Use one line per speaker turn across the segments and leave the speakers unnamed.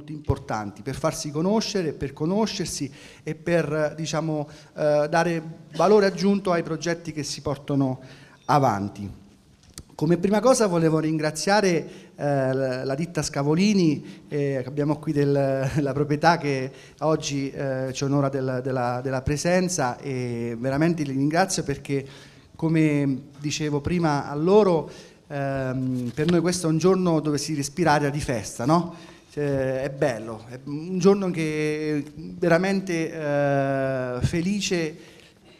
molto importanti per farsi conoscere,
per conoscersi e per diciamo, eh, dare valore aggiunto ai progetti che si portano avanti. Come prima cosa volevo ringraziare eh, la ditta Scavolini, eh, abbiamo qui del, la proprietà che oggi eh, ci onora del, della, della, presenza e veramente li ringrazio perché come dicevo prima a loro, ehm, per noi questo è un giorno dove si respira aria di festa, no? Cioè, è bello, è un giorno che veramente eh, felice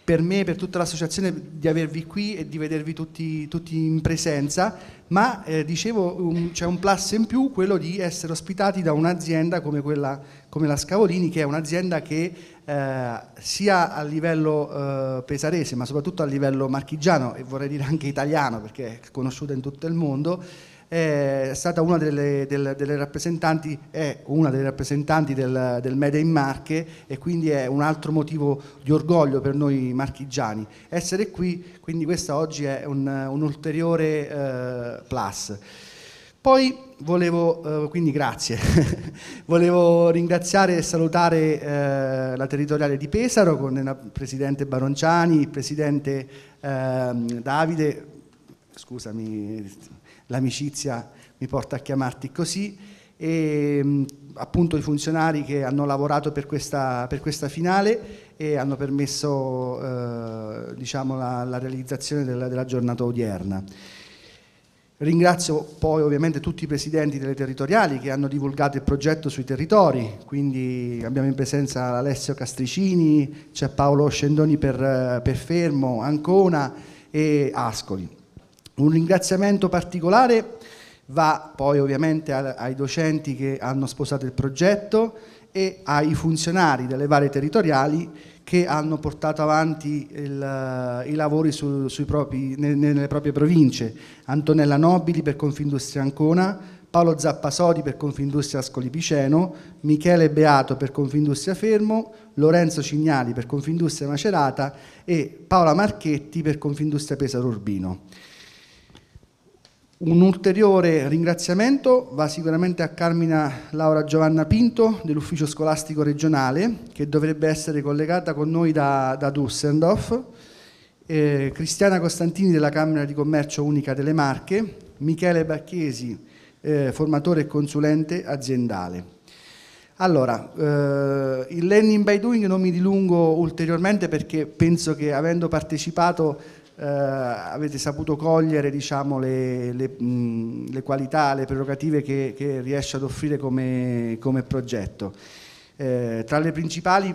per me e per tutta l'associazione di avervi qui e di vedervi tutti, tutti in presenza, ma eh, dicevo c'è un plus in più, quello di essere ospitati da un'azienda come, quella, come la Scavolini, che è un'azienda che eh, sia a livello eh, pesarese, ma soprattutto a livello marchigiano e vorrei dire anche italiano, perché è conosciuta in tutto il mondo, è stata una delle, delle, delle rappresentanti, è una delle rappresentanti del, del Made in Marche e quindi è un altro motivo di orgoglio per noi marchigiani. Essere qui, quindi questa oggi è un, un ulteriore eh, plus. Poi volevo, eh, quindi grazie, volevo ringraziare e salutare eh, la territoriale di Pesaro con il presidente Baronciani, il presidente ehm, Davide, scusami l'amicizia mi porta a chiamarti così e mm, appunto i funzionari che hanno lavorato per questa, per questa finale e hanno permesso eh, diciamo, la, la, realizzazione della, della giornata odierna. Ringrazio poi ovviamente tutti i presidenti delle territoriali che hanno divulgato il progetto sui territori, quindi abbiamo in presenza Alessio Castricini, c'è Paolo Scendoni per, per Fermo, Ancona e Ascoli. Un ringraziamento particolare va poi ovviamente ai docenti che hanno sposato il progetto e ai funzionari delle varie territoriali che hanno portato avanti il, eh, i lavori su, propri, nelle proprie province. Antonella Nobili per Confindustria Ancona, Paolo Zappasodi per Confindustria Ascoli Piceno, Michele Beato per Confindustria Fermo, Lorenzo Cignali per Confindustria Macerata e Paola Marchetti per Confindustria Pesaro Urbino. Un ulteriore ringraziamento va sicuramente a Carmina Laura Giovanna Pinto dell'ufficio scolastico regionale che dovrebbe essere collegata con noi da, da Düsseldorf, eh, Cristiana Costantini della Camera di Commercio Unica delle Marche, Michele Bacchesi, eh, formatore e consulente aziendale. Allora, eh, il learning by doing non mi dilungo ulteriormente perché penso che avendo partecipato eh, avete saputo cogliere diciamo, le, le, mh, le, qualità, le prerogative che, che riesce ad offrire come, come progetto. Eh, tra le principali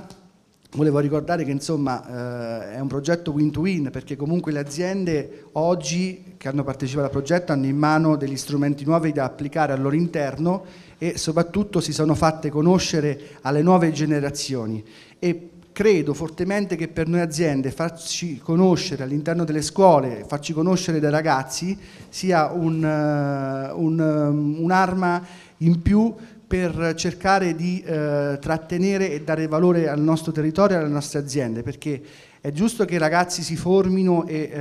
volevo ricordare che insomma, eh, è un progetto win-to-win perché comunque le aziende oggi che hanno partecipato al progetto hanno in mano degli strumenti nuovi da applicare al loro interno e soprattutto si sono fatte conoscere alle nuove generazioni e credo fortemente che per noi aziende farci conoscere all'interno delle scuole, farci conoscere dai ragazzi sia eh, ehm, un'arma un, um, in più per cercare di uh, trattenere e dare valore al nostro territorio e alle nostre aziende, perché è giusto che i ragazzi si formino e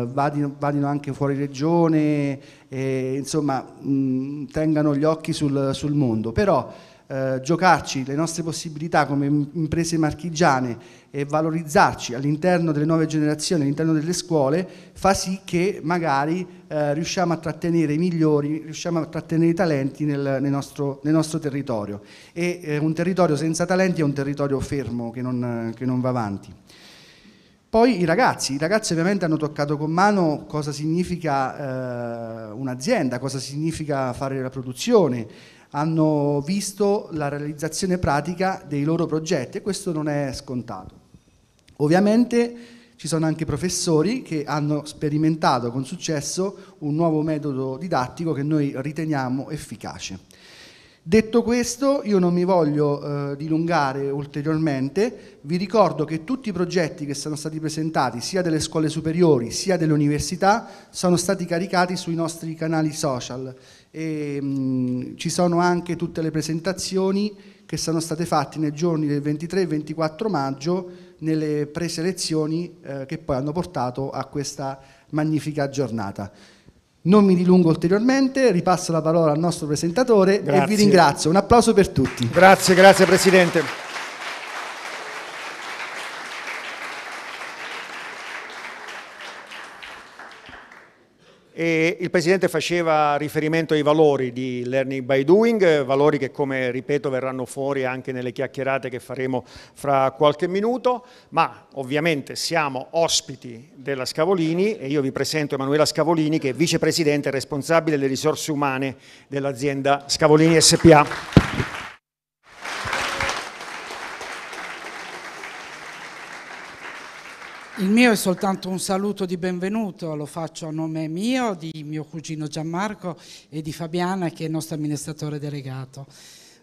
uh, vadino, vadino, anche fuori regione, e, insomma mh, tengano gli occhi sul, sul mondo, però eh, giocarci le nostre possibilità come imprese marchigiane e valorizzarci all'interno delle nuove generazioni, all'interno delle scuole, fa sì che magari eh, riusciamo a trattenere i migliori, riusciamo a trattenere i talenti nel, nel, nostro, nel nostro, territorio. E eh, un territorio senza talenti è un territorio fermo che non, che non va avanti. Poi i ragazzi, i ragazzi ovviamente hanno toccato con mano cosa significa eh, un'azienda, cosa significa fare la produzione, hanno visto la realizzazione pratica dei loro progetti e questo non è scontato. Ovviamente ci sono anche professori che hanno sperimentato con successo un nuovo metodo didattico che noi riteniamo efficace. Detto questo, io non mi voglio eh, dilungare ulteriormente, vi ricordo che tutti i progetti che sono stati presentati, sia delle scuole superiori sia delle università, sono stati caricati sui nostri canali social e, ehm, mh, ci sono anche tutte le presentazioni che sono state fatte nei giorni del 23 e 24 maggio nelle preselezioni eh, che poi hanno portato a questa magnifica giornata. Non mi dilungo ulteriormente, ripasso la parola al nostro presentatore grazie. e vi ringrazio. Un applauso per tutti. Grazie, grazie Presidente.
E il Presidente faceva riferimento ai valori di Learning by Doing, valori che come ripeto verranno fuori anche nelle chiacchierate che faremo fra qualche minuto, ma ovviamente siamo ospiti della Scavolini e io vi presento Emanuela Scavolini che è Vicepresidente responsabile delle risorse umane dell'azienda Scavolini SPA.
Il mio è soltanto un saluto di benvenuto, lo faccio a nome mio, di mio cugino Gianmarco e di Fabiana che è il nostro amministratore delegato.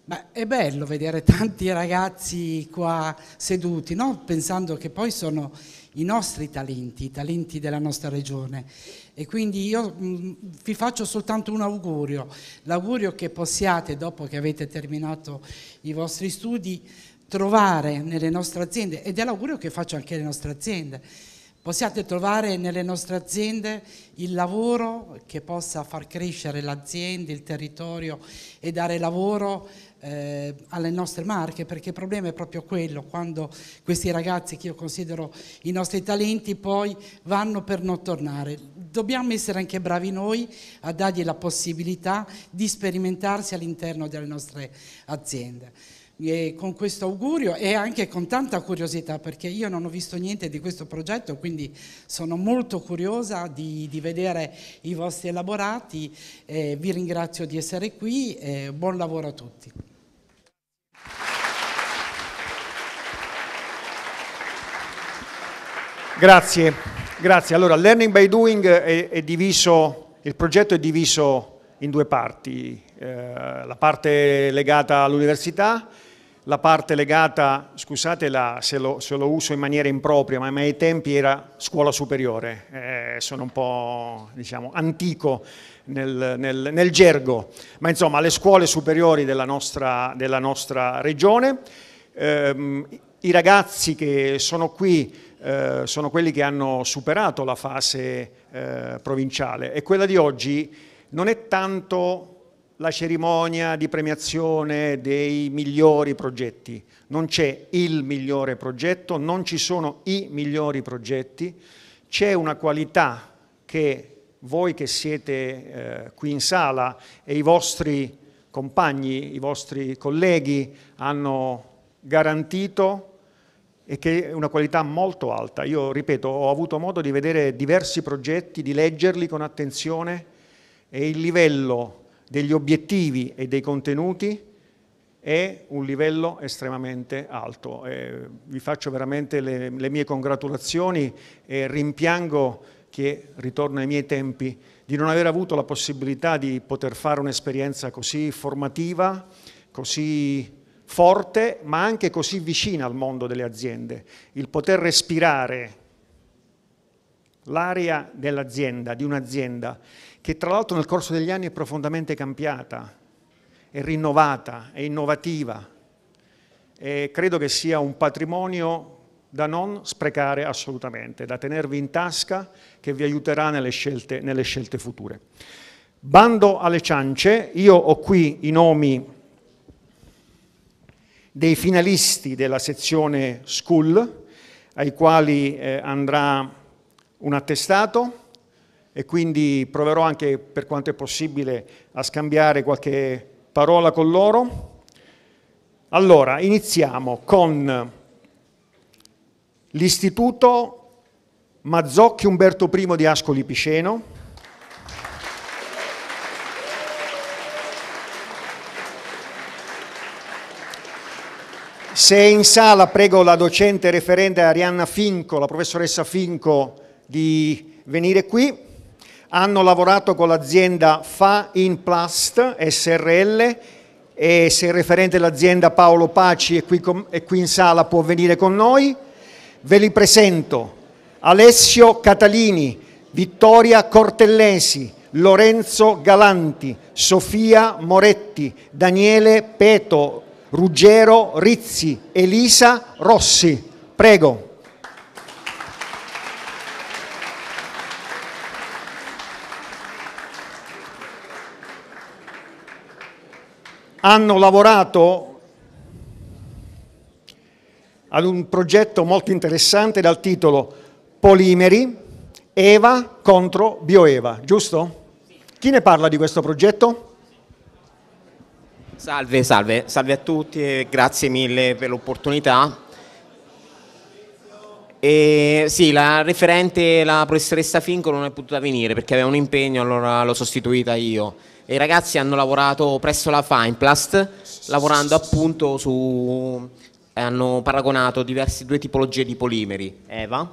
Beh, è bello vedere tanti ragazzi qua seduti, no? pensando che poi sono i nostri talenti, i talenti della nostra regione. E quindi io mh, mm, vi faccio soltanto un augurio, l'augurio che possiate, dopo che avete terminato i vostri studi, trovare nelle nostre aziende, ed è l'augurio che faccio anche alle nostre aziende, possiate trovare nelle nostre aziende il lavoro che possa far crescere l'azienda, il territorio e dare lavoro eh, alle nostre marche, perché il problema è proprio quello, quando questi ragazzi che io considero i nostri talenti poi vanno per non tornare. Dobbiamo essere anche bravi noi a dargli la possibilità di sperimentarsi all'interno delle nostre aziende eh, con questo augurio e anche con tanta curiosità perché io non ho visto niente di questo progetto, quindi sono molto curiosa di, di vedere i vostri elaborati. Eh, vi ringrazio di essere qui e buon lavoro a tutti.
Grazie, grazie. Allora, Learning by Doing è, è diviso, il progetto è diviso in due parti, eh, la parte legata all'università la parte legata, scusate la, se, lo, se, lo, uso in maniera impropria, ma ai tempi era scuola superiore, eh, sono un po' diciamo, antico nel, nel, nel, gergo, ma insomma le scuole superiori della nostra, della nostra regione. Eh, I ragazzi che sono qui eh, sono quelli che hanno superato la fase eh, provinciale e quella di oggi non è tanto la cerimonia di premiazione dei migliori progetti, non c'è il migliore progetto, non ci sono i migliori progetti, c'è una qualità che voi che siete eh, qui in sala e i vostri compagni, i vostri colleghi hanno garantito e che è una qualità molto alta. Io ripeto, ho avuto modo di vedere diversi progetti, di leggerli con attenzione e il livello degli obiettivi e dei contenuti è un livello estremamente alto. Eh, vi faccio veramente le, le mie congratulazioni e rimpiango che ritorno ai miei tempi di non aver avuto la possibilità di poter fare un'esperienza così formativa, così forte, ma anche così vicina al mondo delle aziende. Il poter respirare l'aria dell'azienda, di un'azienda, che tra l'altro nel corso degli anni è profondamente cambiata, è rinnovata, è innovativa e credo che sia un patrimonio da non sprecare assolutamente, da tenervi in tasca che vi aiuterà nelle scelte, nelle scelte future. Bando alle ciance, io ho qui i nomi dei finalisti della sezione School, ai quali eh, andrà un attestato, e quindi proverò anche per quanto è possibile a scambiare qualche parola con loro. Allora, iniziamo con l'Istituto Mazzocchi Umberto I di Ascoli Piceno, Se è in sala prego la docente referente Arianna Finco, la professoressa Finco, di venire qui hanno lavorato con l'azienda Fa in Plast SRL e se il referente dell'azienda Paolo Paci è qui, è qui in sala può venire con noi. Ve li presento Alessio Catalini, Vittoria Cortellesi, Lorenzo Galanti, Sofia Moretti, Daniele Peto, Ruggero Rizzi, Elisa Rossi. Prego. hanno lavorato ad un progetto molto interessante dal titolo Polimeri, Eva contro Bioeva, giusto? Chi ne parla di questo
progetto? Salve, salve, salve a tutti e grazie mille per l'opportunità. E sì, la referente, la professoressa Finco non è potuta venire perché aveva un impegno, allora l'ho sostituita io i ragazzi hanno lavorato presso la Fineplast, lavorando appunto su... Eh, hanno paragonato diverse due tipologie di polimeri, EVA,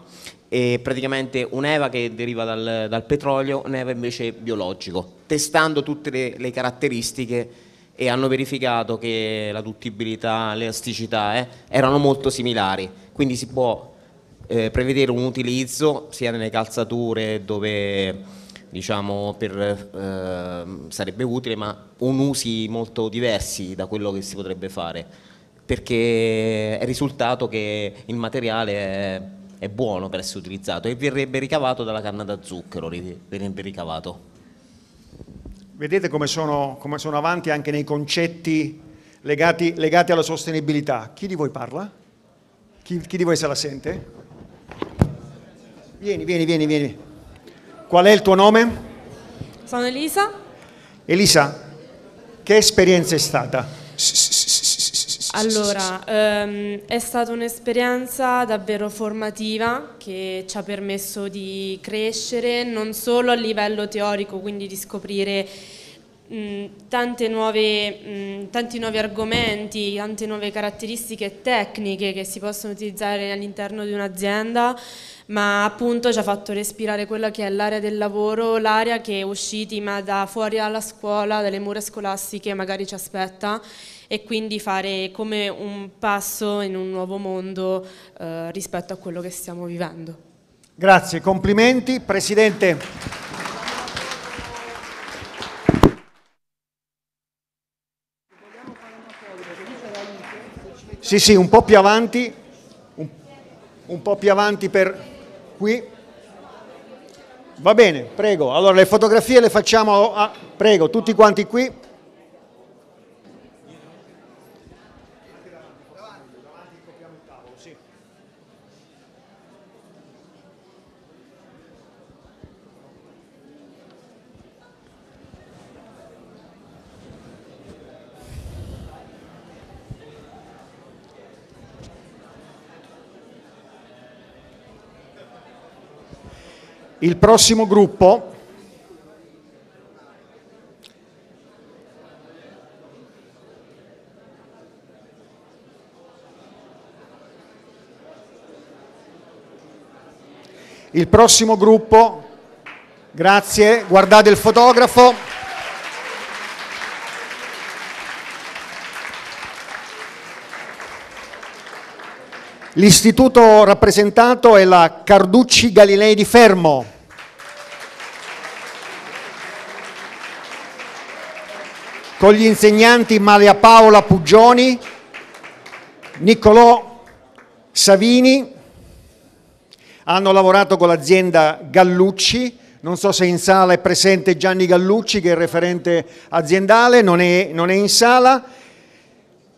e praticamente un'EVA che deriva dal, dal petrolio, un'EVA invece biologico, testando tutte le, le caratteristiche e hanno verificato che la duttibilità, l'elasticità eh, erano molto similari, quindi si può eh, prevedere un utilizzo sia nelle calzature dove diciamo, per, eh, sarebbe utile, ma un usi molto diversi da quello che si potrebbe fare, perché è risultato che il materiale è, è buono per essere utilizzato e verrebbe ricavato dalla canna da zucchero, verrebbe ricavato.
Vedete come sono, come sono avanti anche nei concetti legati, legati, alla sostenibilità. Chi di voi parla? Chi, chi di voi se la sente? Vieni, vieni, vieni, vieni. Qual è il tuo nome?
Sono Elisa.
Elisa, che esperienza è stata?
Allora, um, è stata un'esperienza davvero formativa che ci ha permesso di crescere non solo a livello teorico, quindi di scoprire nuove, tanti nuovi argomenti, tante nuove caratteristiche tecniche che si possono utilizzare all'interno di un'azienda, ma appunto ci ha fatto respirare quella che è l'area del lavoro, l'area che usciti ma da fuori dalla scuola, dalle mura scolastiche magari ci aspetta e quindi fare come un passo in un nuovo mondo eh, rispetto a quello che stiamo vivendo.
Grazie, complimenti. Presidente. Sì, sì, un po' più avanti, un, un po' più avanti per qui. Va bene, prego. Allora le fotografie le facciamo, a, prego, tutti quanti qui. Il prossimo gruppo Il prossimo gruppo, grazie, guardate il fotografo. L'istituto rappresentato è la Carducci Galilei di Fermo. con gli insegnanti Maria Paola Puggioni, Niccolò Savini, hanno lavorato con l'azienda Gallucci, non so se in sala è presente Gianni Gallucci che è il referente aziendale, non è, non è in sala.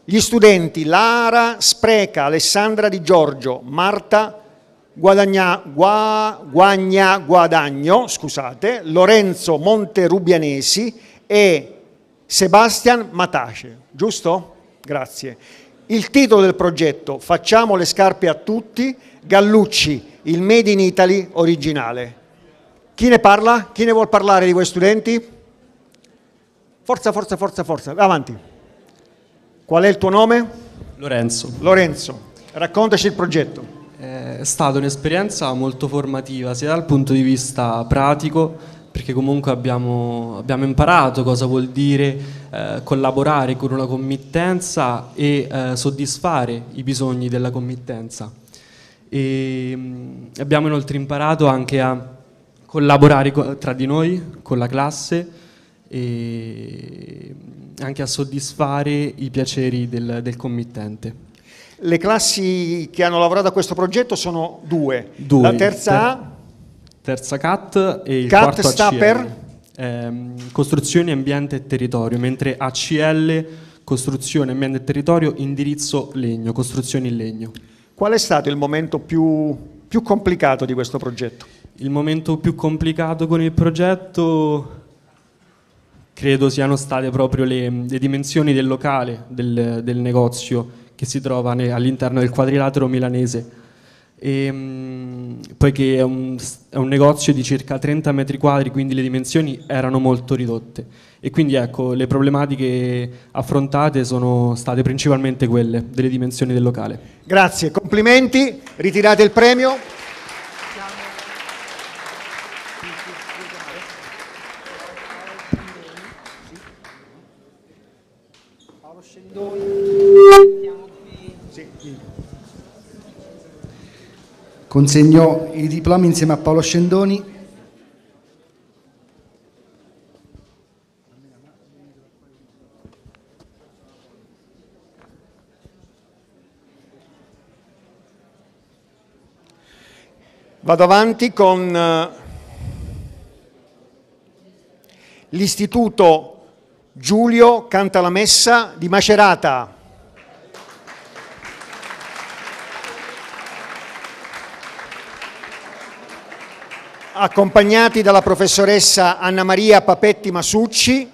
Gli studenti Lara Spreca, Alessandra Di Giorgio, Marta Guadagna, Gua, Guagna Guadagno, scusate, Lorenzo Monterubianesi e Sebastian Matace, giusto? Grazie. Il titolo del progetto, Facciamo le scarpe a tutti, Gallucci, il Made in Italy originale. Chi ne parla? Chi ne vuol parlare di quei studenti? Forza, forza, forza, forza, avanti. Qual è il tuo nome? Lorenzo. Lorenzo, raccontaci il progetto. Eh, è stata un'esperienza molto formativa sia
dal punto di vista pratico perché comunque abbiamo, abbiamo imparato cosa vuol dire eh, collaborare con una committenza e eh, soddisfare i bisogni della committenza. E, mm, abbiamo inoltre imparato anche a collaborare tra di noi, con la classe e mm, anche a soddisfare i piaceri del, del committente.
Le classi che hanno lavorato a questo progetto sono due. due la terza A
Terza CAT e il CAT sta ACL. per? Ehm, costruzione, ambiente e territorio, mentre ACL, costruzione, ambiente e territorio, indirizzo legno, costruzioni in legno. Qual è stato il momento più, più complicato di questo progetto? Il momento più complicato con il progetto credo siano state proprio le, le dimensioni del locale, del, del, negozio che si trova all'interno del quadrilatero milanese e, ehm, mh, poiché è un, è un, negozio di circa 30 metri quadri, quindi le dimensioni erano molto ridotte. E quindi ecco, le problematiche affrontate sono state principalmente quelle delle dimensioni del
locale. Grazie, complimenti, ritirate il premio.
Paolo Scendoni.
Consegnò i diplomi insieme a Paolo Scendoni.
Vado avanti con eh, l'Istituto Giulio Canta la Messa di Macerata. accompagnati dalla professoressa Anna Maria Papetti Masucci,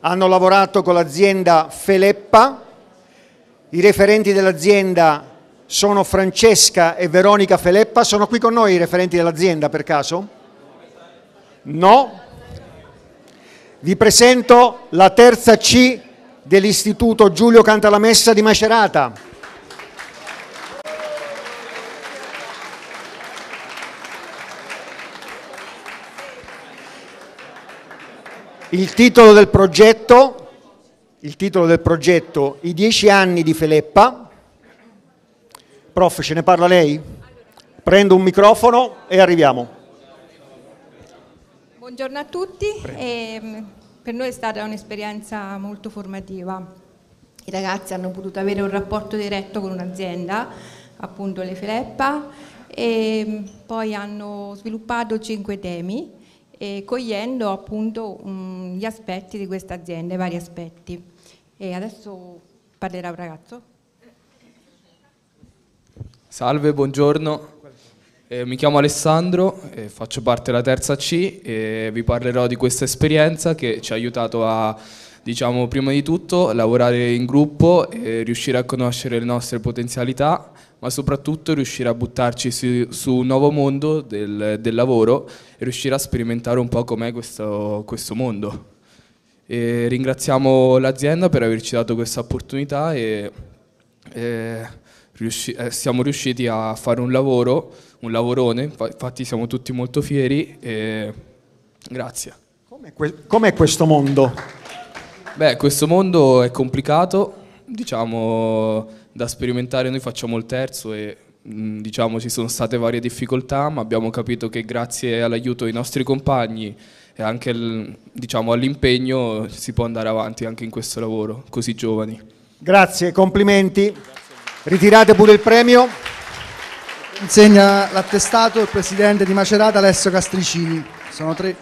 hanno lavorato con l'azienda Feleppa, i referenti dell'azienda sono Francesca e Veronica Feleppa, sono qui con noi i referenti dell'azienda per caso? No? Vi presento la terza C dell'Istituto Giulio Cantalamessa di Macerata. Il titolo del progetto, il titolo del progetto I dieci anni di Feleppa. Prof, ce ne parla lei? Prendo un microfono e arriviamo.
Buongiorno a tutti, ehm, per noi è stata un'esperienza molto formativa. I ragazzi hanno potuto avere un rapporto diretto con un'azienda, appunto le Feleppa, e poi hanno sviluppato cinque temi e cogliendo appunto mh, mm, gli aspetti di questa azienda, i vari aspetti. E adesso parlerà un ragazzo.
Salve, buongiorno. Eh, mi chiamo Alessandro, eh, faccio parte della terza C e vi parlerò di questa esperienza che ci ha aiutato a, diciamo, prima di tutto lavorare in gruppo e riuscire a conoscere le nostre potenzialità, ma soprattutto riuscire a buttarci su, su un nuovo mondo del, del, lavoro e riuscire a sperimentare un po' com'è questo, questo mondo. E ringraziamo l'azienda per averci dato questa opportunità e, e riusci, eh, siamo riusciti a fare un lavoro, un lavorone, infatti siamo tutti molto fieri e grazie.
Com'è, que- com'è questo mondo?
Beh, questo mondo è complicato, diciamo da sperimentare noi facciamo il terzo e mm, diciamo ci sono state varie difficoltà ma abbiamo capito che grazie all'aiuto dei nostri compagni e anche diciamo, all'impegno si può andare avanti anche in questo lavoro così giovani. Grazie, complimenti.
Ritirate pure il premio. Insegna l'attestato il presidente di Macerata Alessio Castricini. Sono tre.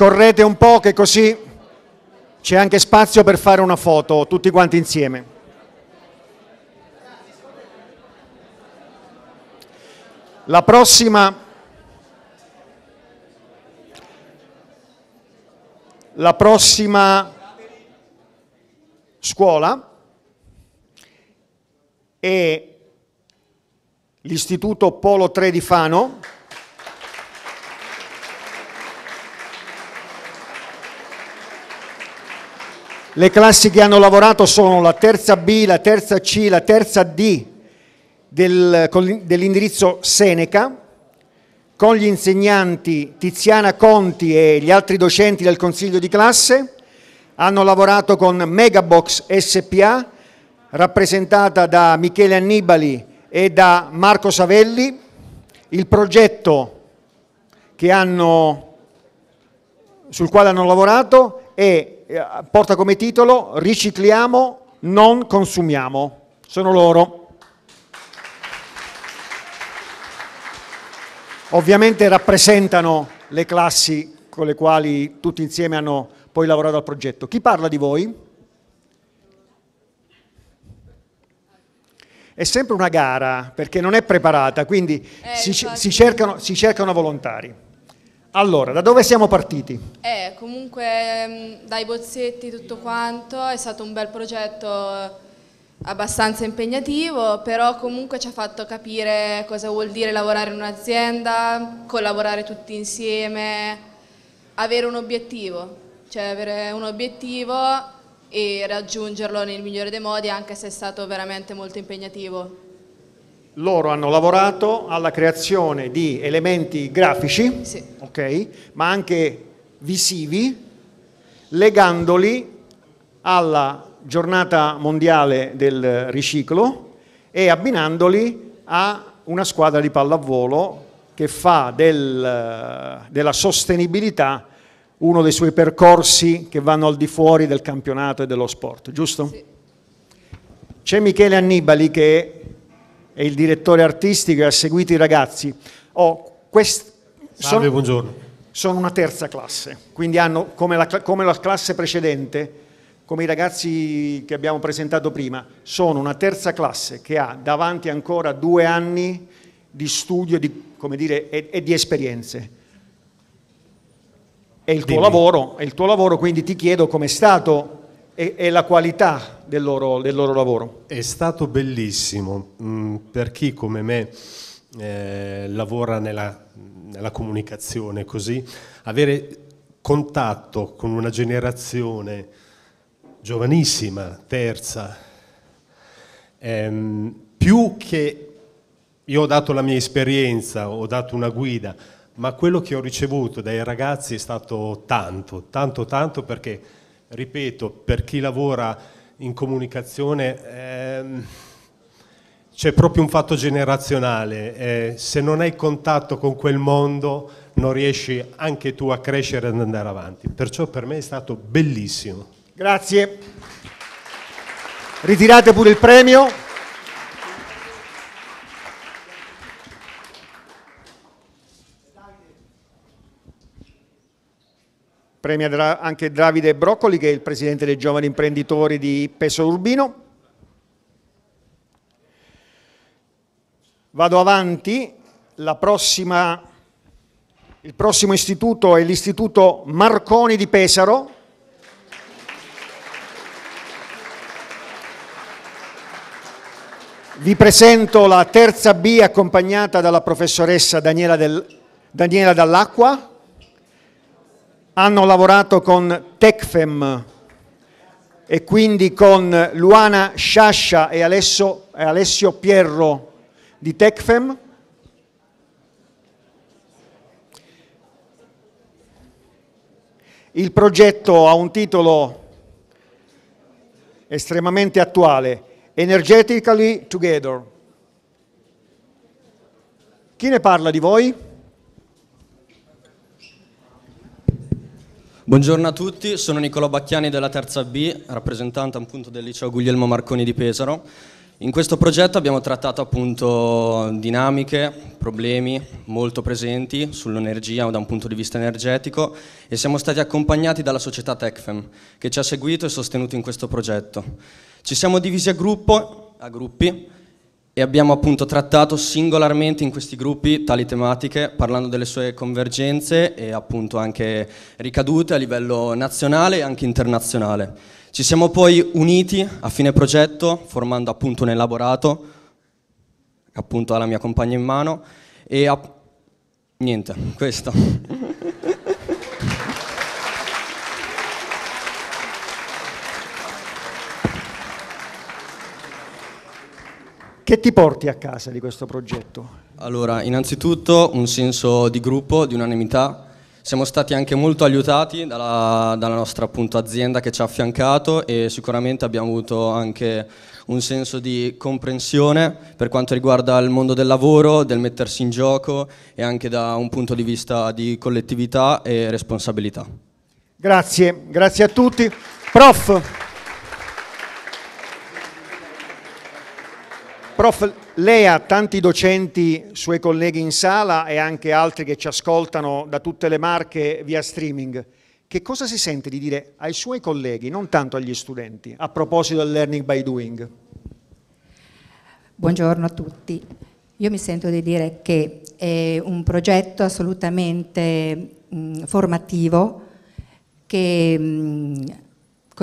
Scorrete un po' che così c'è anche spazio per fare una foto tutti quanti insieme. La prossima, la prossima scuola è l'istituto Polo 3 di Fano. Le classi che hanno lavorato sono la terza B, la terza C, la terza D del, dell'indirizzo Seneca, con gli insegnanti Tiziana Conti e gli altri docenti del consiglio di classe, hanno lavorato con Megabox SPA, rappresentata da Michele Annibali e da Marco Savelli, il progetto hanno, sul quale hanno lavorato è eh, porta come titolo Ricicliamo, non consumiamo. Sono loro. Ovviamente rappresentano le classi con le quali tutti insieme hanno poi lavorato al progetto. Chi parla di voi? È sempre una gara perché non è preparata, quindi eh, si, si, cercano, si cercano volontari. Allora, da dove siamo partiti?
Eh, comunque mm, dai bozzetti tutto quanto, è stato un bel progetto eh, abbastanza impegnativo, però comunque ci ha fatto capire cosa vuol dire lavorare in un'azienda, collaborare tutti insieme, avere un obiettivo, cioè avere un obiettivo e raggiungerlo nel migliore dei modi anche se è stato veramente molto impegnativo
loro hanno lavorato alla creazione di elementi grafici, sì. okay, ma anche visivi, legandoli alla giornata mondiale del riciclo e abbinandoli a una squadra di pallavolo che fa del, della sostenibilità uno dei suoi percorsi che vanno al di fuori del campionato e dello sport, giusto? Sì. C'è Michele Annibali che e il direttore artistico e ha seguito i ragazzi. Oh, quest... Salve, sono, buongiorno. Sono una terza classe, quindi hanno come la, come la classe precedente, come i ragazzi che abbiamo presentato prima, sono una terza classe che ha davanti ancora due anni di studio di, dire, e, e, di esperienze. È il, tuo lavoro, è il tuo lavoro, quindi ti chiedo com'è stato e, e la qualità del loro, del loro, lavoro.
È stato bellissimo mm, per chi come me eh, lavora nella, nella comunicazione così, avere contatto con una generazione giovanissima, terza, ehm, più che io ho dato la mia esperienza, ho dato una guida, ma quello che ho ricevuto dai ragazzi è stato tanto, tanto, tanto perché ripeto, per chi lavora in comunicazione ehm, c'è proprio un fatto generazionale, eh, se non hai contatto con quel mondo non riesci anche tu a crescere e ad andare avanti, perciò per me è stato bellissimo. Grazie.
Ritirate pure il premio. Premia anche Davide Broccoli che è il presidente dei giovani imprenditori di Peso Urbino. Vado avanti, prossima, il prossimo istituto è l'istituto Marconi di Pesaro. Vi presento la terza B accompagnata dalla professoressa Daniela, Del, Daniela Dall'Acqua hanno lavorato con Tecfem e quindi con Luana Sciascia e Alessio, e Alessio Pierro di Tecfem. Il progetto ha un titolo estremamente attuale, Energetically Together.
Chi ne parla di voi? Buongiorno a tutti, sono Nicola Bacchiani della terza B, rappresentante appunto del liceo Guglielmo Marconi di Pesaro. In questo progetto abbiamo trattato appunto dinamiche, problemi molto presenti sull'energia da un punto di vista energetico e siamo stati accompagnati dalla società Tecfem che ci ha seguito e sostenuto in questo progetto. Ci siamo divisi a, gruppo, a gruppi e abbiamo appunto trattato singolarmente in questi gruppi tali tematiche parlando delle sue convergenze e appunto anche ricadute a livello nazionale e anche internazionale. Ci siamo poi uniti a fine progetto formando appunto un elaborato appunto alla mia compagna in mano e a... niente, questo.
Che ti porti a casa di questo progetto?
Allora, innanzitutto un senso di gruppo, di unanimità. Siamo stati anche molto aiutati dalla, dalla nostra appunto, azienda che ci ha affiancato e sicuramente abbiamo avuto anche un senso di comprensione per quanto riguarda il mondo del lavoro, del mettersi in gioco e anche da un punto di vista di collettività e responsabilità.
Grazie, grazie a tutti. Prof. Prof, lei ha tanti docenti, suoi colleghi in sala e anche altri che ci ascoltano da tutte le marche via streaming. Che cosa si sente di dire ai suoi colleghi, non tanto agli studenti, a proposito del learning by doing?
Buongiorno a tutti. Io mi sento di dire che è un progetto assolutamente mh, formativo che mh,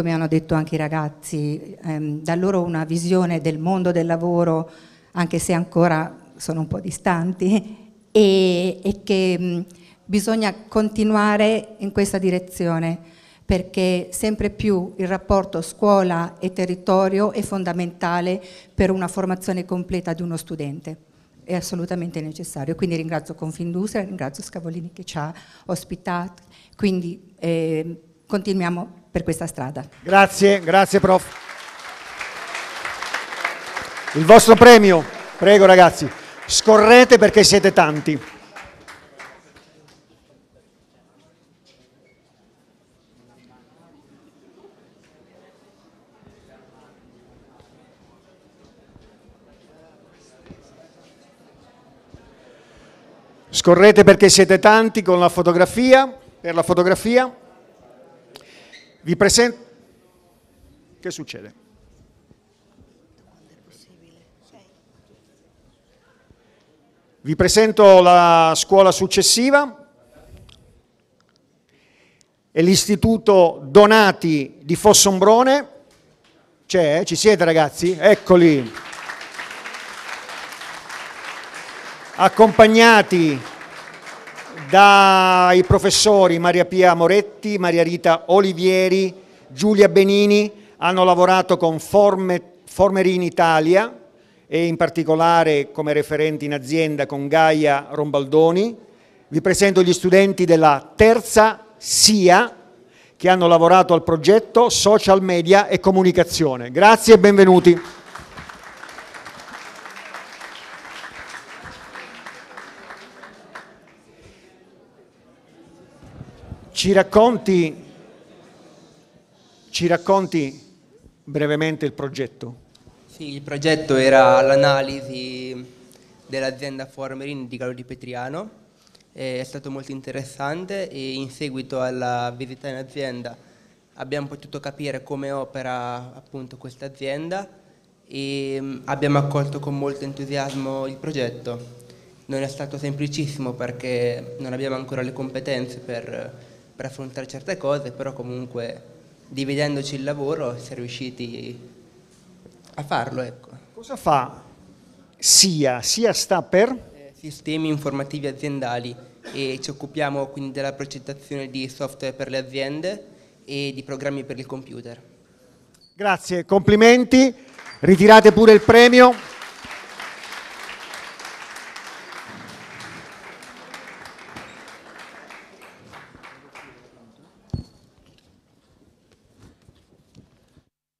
come hanno detto anche i ragazzi, ehm, da loro una visione del mondo del lavoro, anche se ancora sono un po' distanti, e, e che mh, mm, bisogna continuare in questa direzione, perché sempre più il rapporto scuola e territorio è fondamentale per una formazione completa di uno studente è assolutamente necessario. Quindi ringrazio Confindustria, ringrazio Scavolini che ci ha ospitato, quindi
eh,
continuiamo per questa strada.
Grazie, grazie prof. Il vostro premio, prego ragazzi, scorrete perché siete tanti. Scorrete perché siete tanti con la fotografia, per la fotografia. Vi presento... Che succede? Vi presento la scuola successiva è l'istituto Donati di Fossombrone. C'è? Eh? Ci siete ragazzi? Eccoli. Accompagnati dai professori Maria Pia Moretti, Maria Rita Olivieri, Giulia Benini, hanno lavorato con Forme, Formerini Italia e in particolare come referenti in azienda con Gaia Rombaldoni. Vi presento gli studenti della terza SIA che hanno lavorato al progetto Social Media e Comunicazione. Grazie e benvenuti. Ci racconti, ci racconti brevemente il progetto? Sì, il progetto era l'analisi
dell'azienda Formerin di Galo di Petriano, è stato molto interessante e in seguito alla visita in azienda abbiamo potuto capire come opera appunto questa azienda e mm, abbiamo accolto con molto entusiasmo il progetto. Non è stato semplicissimo perché non abbiamo ancora le competenze per per affrontare certe cose, però comunque dividendoci il lavoro si è riusciti a farlo. Ecco. Cosa fa SIA? SIA sta per? Eh, sistemi informativi aziendali e ci occupiamo quindi della progettazione di software per le aziende e di programmi per il computer.
Grazie, complimenti, ritirate pure il premio.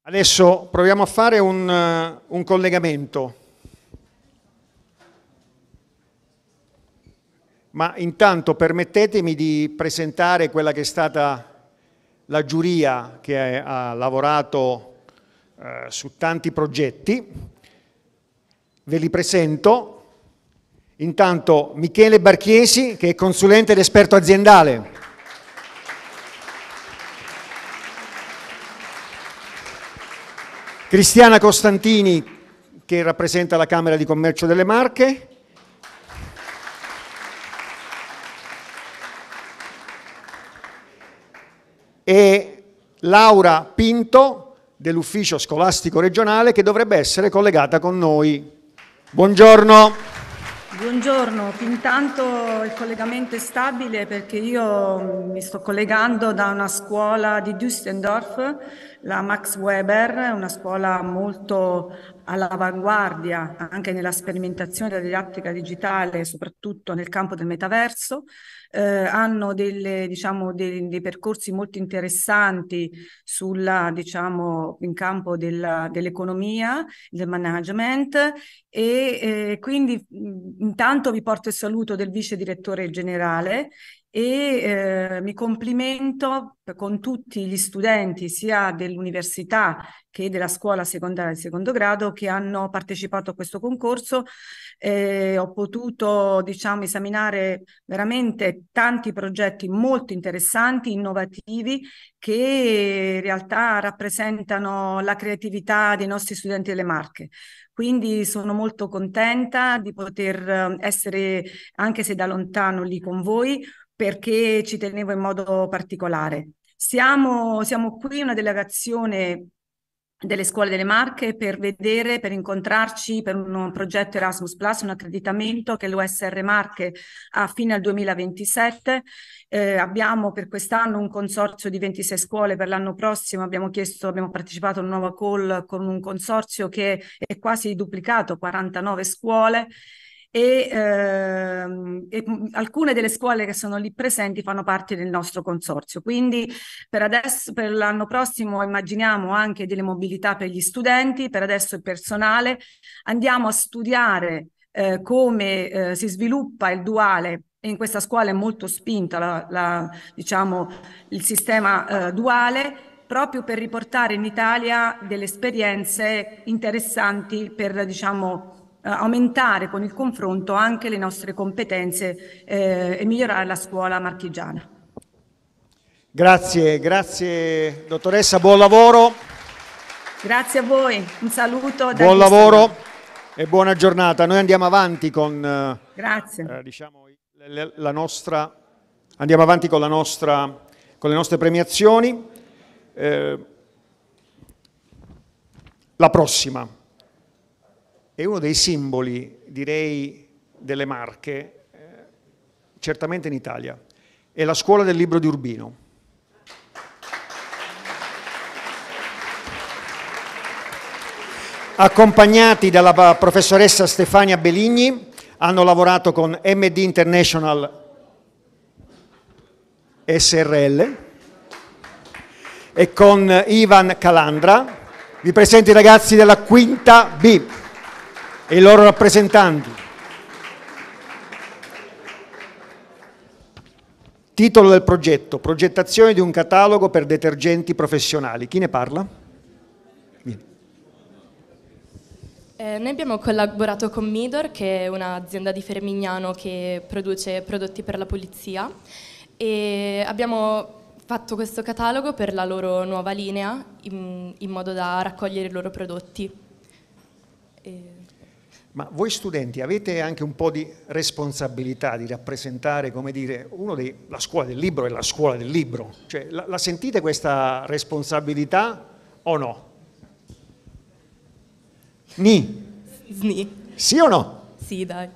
Adesso proviamo a fare un, eh, un collegamento. Ma intanto permettetemi di presentare quella che è stata la giuria che ha lavorato eh, su tanti progetti. Ve li presento. Intanto Michele Barchiesi, che è consulente ed esperto aziendale. Cristiana Costantini, che rappresenta la Camera di Commercio delle Marche. E Laura Pinto, dell'Ufficio Scolastico Regionale, che dovrebbe essere collegata con noi. Buongiorno. Buongiorno,
intanto il collegamento è stabile perché io mi sto collegando da una scuola di Düsseldorf la Max Weber è una scuola molto all'avanguardia anche nella sperimentazione della didattica digitale, soprattutto nel campo del metaverso. Eh, hanno delle, diciamo, dei, dei, percorsi molto interessanti sulla, diciamo, in campo della, dell'economia, del management e eh, quindi intanto vi porto il saluto del vice direttore generale e eh, mi complimento con tutti gli studenti sia dell'università che della scuola secondaria di secondo grado che hanno partecipato a questo concorso. Eh, ho potuto diciamo, esaminare veramente tanti progetti molto interessanti, innovativi, che in realtà rappresentano la creatività dei nostri studenti delle Marche. Quindi sono molto contenta di poter eh, essere, anche se da lontano, lì con voi, perché ci tenevo in modo particolare. Siamo, siamo qui una delegazione delle scuole delle Marche per vedere, per incontrarci per un progetto Erasmus Plus, un accreditamento che l'USR Marche ha fino al 2027. Eh, abbiamo per quest'anno un consorzio di 26 scuole, per l'anno prossimo abbiamo chiesto, abbiamo partecipato a una nuova call con un consorzio che è quasi duplicato, 49 scuole e, ehm, e, mhmm, alcune delle scuole che sono lì presenti fanno parte del nostro consorzio. Quindi per adesso, per l'anno prossimo immaginiamo anche delle mobilità per gli studenti, per adesso il personale. Andiamo a studiare eh, come eh, si sviluppa il duale in questa scuola è molto spinta la, la, diciamo, il sistema eh, duale proprio per riportare in Italia delle esperienze interessanti per diciamo, eh, aumentare con il confronto anche le nostre competenze eh, e migliorare la scuola marchigiana.
Grazie, grazie dottoressa, buon lavoro.
Grazie a voi, un saluto.
Buon lavoro studio.
e buona giornata. Noi andiamo avanti con, eh, eh diciamo, nostra, andiamo avanti con, nostra, con le nostre premiazioni. Eh, la prossima è uno dei simboli, direi, delle Marche, eh, certamente in Italia. È la scuola del libro di Urbino. Accompagnati dalla professoressa Stefania Beligni, hanno lavorato con MD International SRL e con Ivan Calandra. Vi presento i ragazzi della quinta B e i loro rappresentanti. Titolo del progetto, progettazione di un catalogo per detergenti professionali. Chi ne parla?
Eh, noi abbiamo collaborato con Midor, che è un'azienda di Fermignano che produce prodotti per la pulizia e abbiamo fatto questo catalogo per la loro nuova linea in, in modo da raccogliere i loro prodotti.
E... Ma voi studenti avete anche un po' di responsabilità di rappresentare, come dire, dei, la scuola del libro è la scuola del libro, cioè, la, la sentite questa responsabilità o no? Ni. Sni. Sì o no? Sì, dai.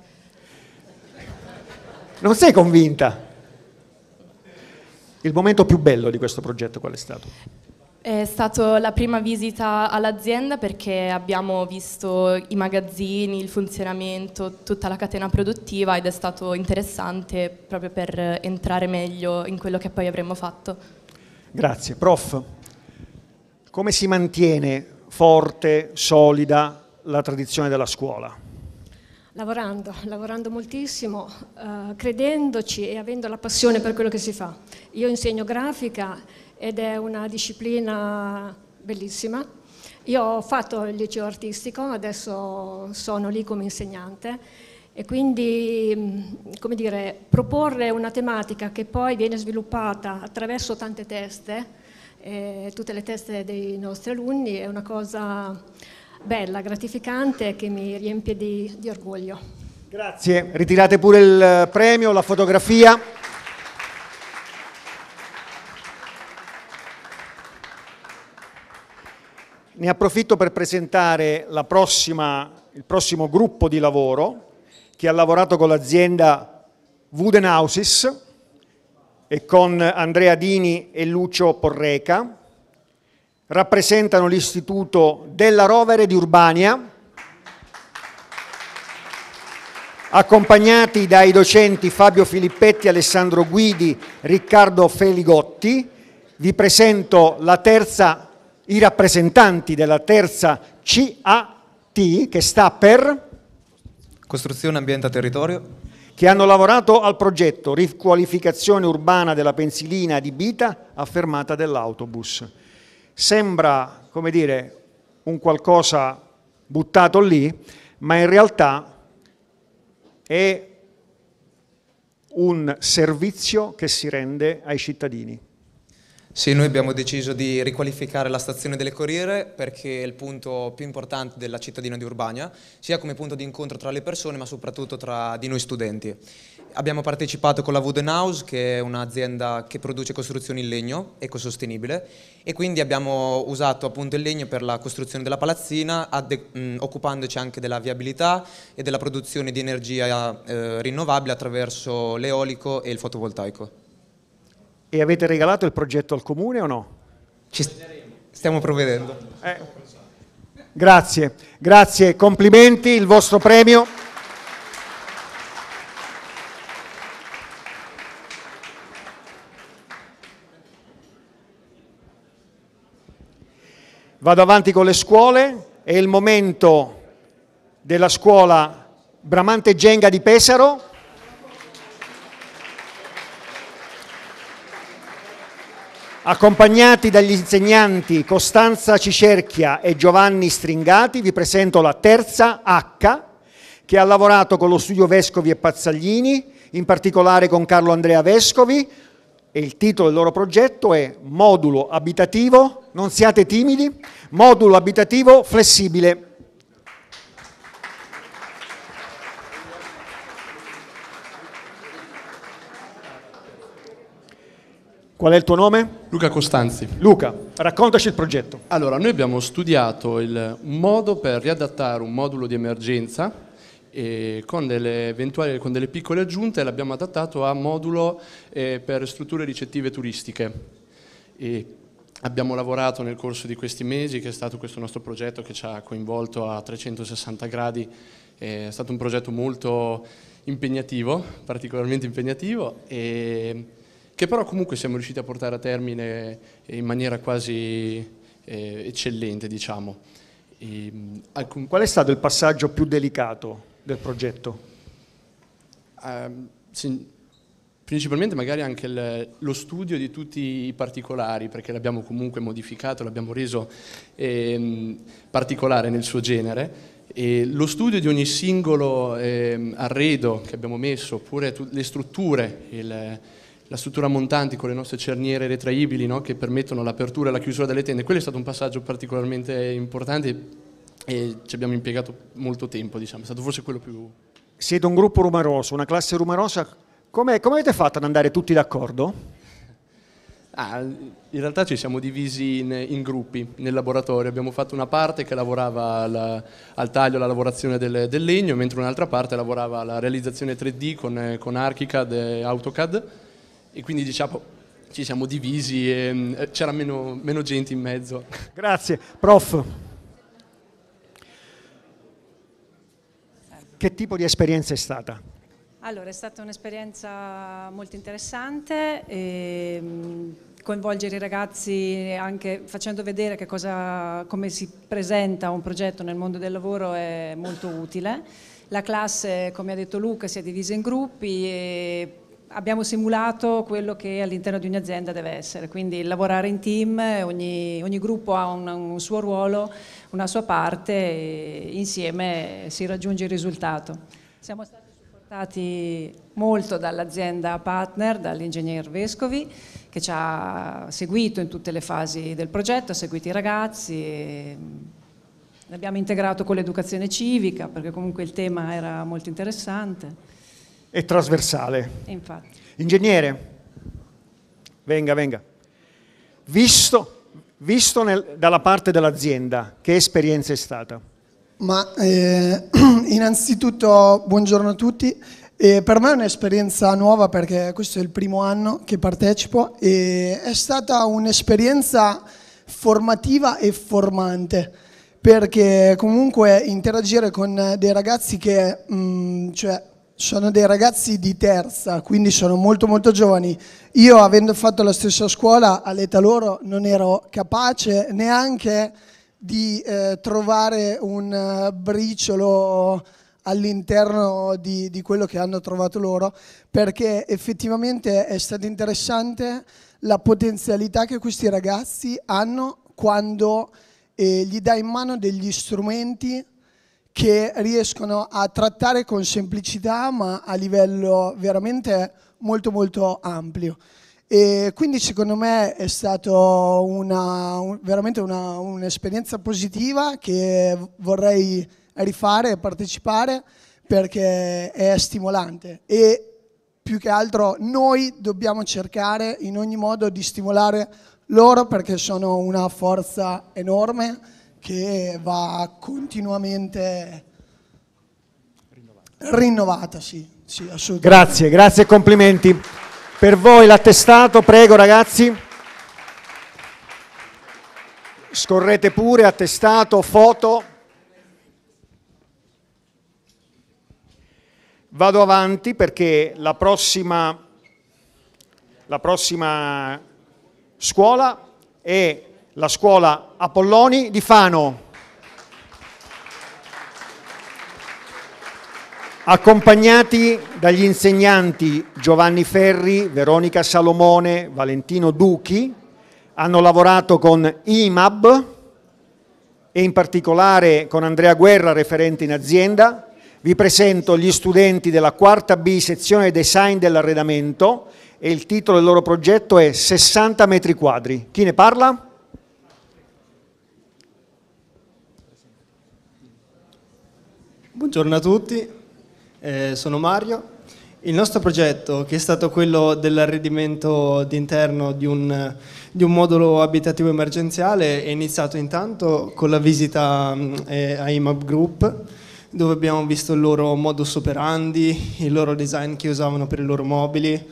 Non sei convinta? Il momento più bello di questo progetto qual è stato?
È stata la prima visita all'azienda perché abbiamo visto i magazzini, il funzionamento, tutta la catena produttiva ed è stato interessante proprio per entrare meglio in quello che poi avremmo fatto.
Grazie. Prof, come si mantiene forte, solida la tradizione della scuola?
Lavorando, lavorando moltissimo, eh, credendoci e avendo la passione per quello che si fa. Io insegno grafica ed è una disciplina bellissima. Io ho fatto il liceo artistico, adesso sono lì come insegnante e quindi come dire, proporre una tematica che poi viene sviluppata attraverso tante teste, eh, tutte le teste dei nostri alunni, è una cosa bella, gratificante che mi riempie di, di orgoglio.
Grazie, ritirate pure il eh, premio, la fotografia. Ne approfitto per presentare prossima, il prossimo gruppo di lavoro che ha lavorato con l'azienda Wooden Houses e con Andrea Dini e Lucio Porreca. Rappresentano l'istituto della Rovere di Urbania, accompagnati dai docenti Fabio Filippetti, Alessandro Guidi, Riccardo Feligotti. Vi presento la terza i rappresentanti della terza CAT, che sta per...
Costruzione Ambiente a Territorio.
Che hanno lavorato al progetto Riqualificazione Urbana della Pensilina di Bita a fermata dell'autobus. Sembra, come dire, un qualcosa buttato lì, ma in realtà è un servizio che si rende ai cittadini. Sì, noi abbiamo
deciso di riqualificare la stazione delle Corriere perché è il punto più importante della cittadina di Urbania, sia come punto di incontro tra le persone ma soprattutto tra di noi studenti. Abbiamo partecipato con la Wooden House che è un'azienda che produce costruzioni in legno, ecosostenibile, e quindi abbiamo usato appunto il legno per la costruzione della palazzina mm, occupandoci anche della viabilità e della produzione di energia eh, rinnovabile attraverso l'eolico e il fotovoltaico.
E avete regalato il progetto al comune o no? Ci stiamo provvedendo. Eh. Grazie, grazie, complimenti, il vostro premio. Vado avanti con le scuole, è il momento della scuola Bramante Genga di Pesaro. Accompagnati dagli insegnanti Costanza Cicerchia e Giovanni Stringati, vi presento la terza H che ha lavorato con lo studio Vescovi e Pazzaglini, in particolare con Carlo Andrea Vescovi, e il titolo del loro progetto è Modulo abitativo, non siate timidi, modulo abitativo flessibile.
Qual è il tuo nome? Luca Costanzi. Luca, raccontaci il progetto. Allora, noi abbiamo studiato il, modo per riadattare un modulo di emergenza e eh, con delle, con delle piccole aggiunte l'abbiamo adattato a modulo eh, per strutture ricettive turistiche. E abbiamo lavorato nel corso di questi mesi, che è stato questo nostro progetto che ci ha coinvolto a 360 gradi, è stato un progetto molto impegnativo, particolarmente impegnativo. E che però comunque siamo riusciti a portare a termine in maniera quasi eh, eccellente. Diciamo. E, ehm, alcun... Qual è stato il passaggio più delicato del progetto? Uh, sì, principalmente magari anche il, lo studio di tutti i particolari, perché l'abbiamo comunque modificato, l'abbiamo reso eh, particolare nel suo genere. E lo studio di ogni singolo eh, arredo che abbiamo messo, oppure le strutture, il, la struttura montante con le nostre cerniere retraibili no? che permettono l'apertura e la chiusura delle tende, quello è stato un passaggio particolarmente importante e ci abbiamo impiegato molto tempo, diciamo. è stato forse quello più...
Siete un gruppo rumoroso, una classe rumorosa, come, avete fatto ad andare tutti d'accordo?
Ah, in realtà ci siamo divisi in, in, gruppi nel laboratorio, abbiamo fatto una parte che lavorava alla, al taglio, alla lavorazione del, del legno, mentre un'altra parte lavorava alla realizzazione 3D con, eh, con ArchiCAD e AutoCAD e quindi diciamo ci siamo divisi e mm, eh, c'era meno, meno gente in mezzo.
Grazie. Prof. Che tipo di esperienza è stata?
Allora, è stata un'esperienza molto interessante, ehm, coinvolgere i ragazzi anche facendo vedere che cosa, come si presenta un progetto nel mondo del lavoro è molto utile. La classe, come ha detto Luca, si è divisa in gruppi e abbiamo simulato quello che all'interno di un'azienda deve essere, quindi lavorare in team, ogni, ogni gruppo ha un, un, suo ruolo, una sua parte e insieme si raggiunge il risultato. Siamo stati supportati molto dall'azienda partner, dall'ingegner Vescovi, che ci ha seguito in tutte le fasi del progetto, ha seguito i ragazzi. E, L'abbiamo mm, integrato con l'educazione civica perché comunque il tema era molto interessante
e trasversale. Infatti. Ingegnere, venga, venga. Visto, visto nel, dalla parte dell'azienda, che esperienza è stata?
Ma eh, innanzitutto buongiorno a tutti. Eh, per me è un'esperienza nuova perché questo è il primo anno che partecipo e è stata un'esperienza formativa e formante perché comunque interagire con dei ragazzi che mh, mm, cioè, sono dei ragazzi di terza, quindi sono molto molto giovani. Io avendo fatto la stessa scuola all'età loro non ero capace neanche di eh, trovare un eh, briciolo all'interno di, di quello che hanno trovato loro, perché effettivamente è stata interessante la potenzialità che questi ragazzi hanno quando eh, gli dai in mano degli strumenti che riescono a trattare con semplicità ma a livello veramente molto molto ampio. E quindi secondo me è stata un, veramente una, un'esperienza positiva che vorrei rifare e partecipare perché è stimolante e più che altro noi dobbiamo cercare in ogni modo di stimolare loro perché sono una forza enorme che va continuamente rinnovata, sì, sì assolutamente.
Grazie, grazie e complimenti. Per voi l'attestato, prego ragazzi. Scorrete pure, attestato, foto. Vado avanti perché la prossima, la prossima scuola è la scuola Apolloni di Fano. Accompagnati dagli insegnanti Giovanni Ferri, Veronica Salomone, Valentino Duchi, hanno lavorato con IMAB e in particolare con Andrea Guerra, referente in azienda. Vi presento gli studenti della quarta B, sezione design dell'arredamento e il titolo del loro progetto è 60 metri quadri. Chi ne parla?
Buongiorno a tutti, eh, sono Mario. Il nostro progetto, che è stato quello dell'arredimento d'interno di un, di un, modulo abitativo emergenziale, è iniziato intanto con la visita eh, a IMAP Group, dove abbiamo visto il loro modus operandi, il loro design che usavano per i loro mobili,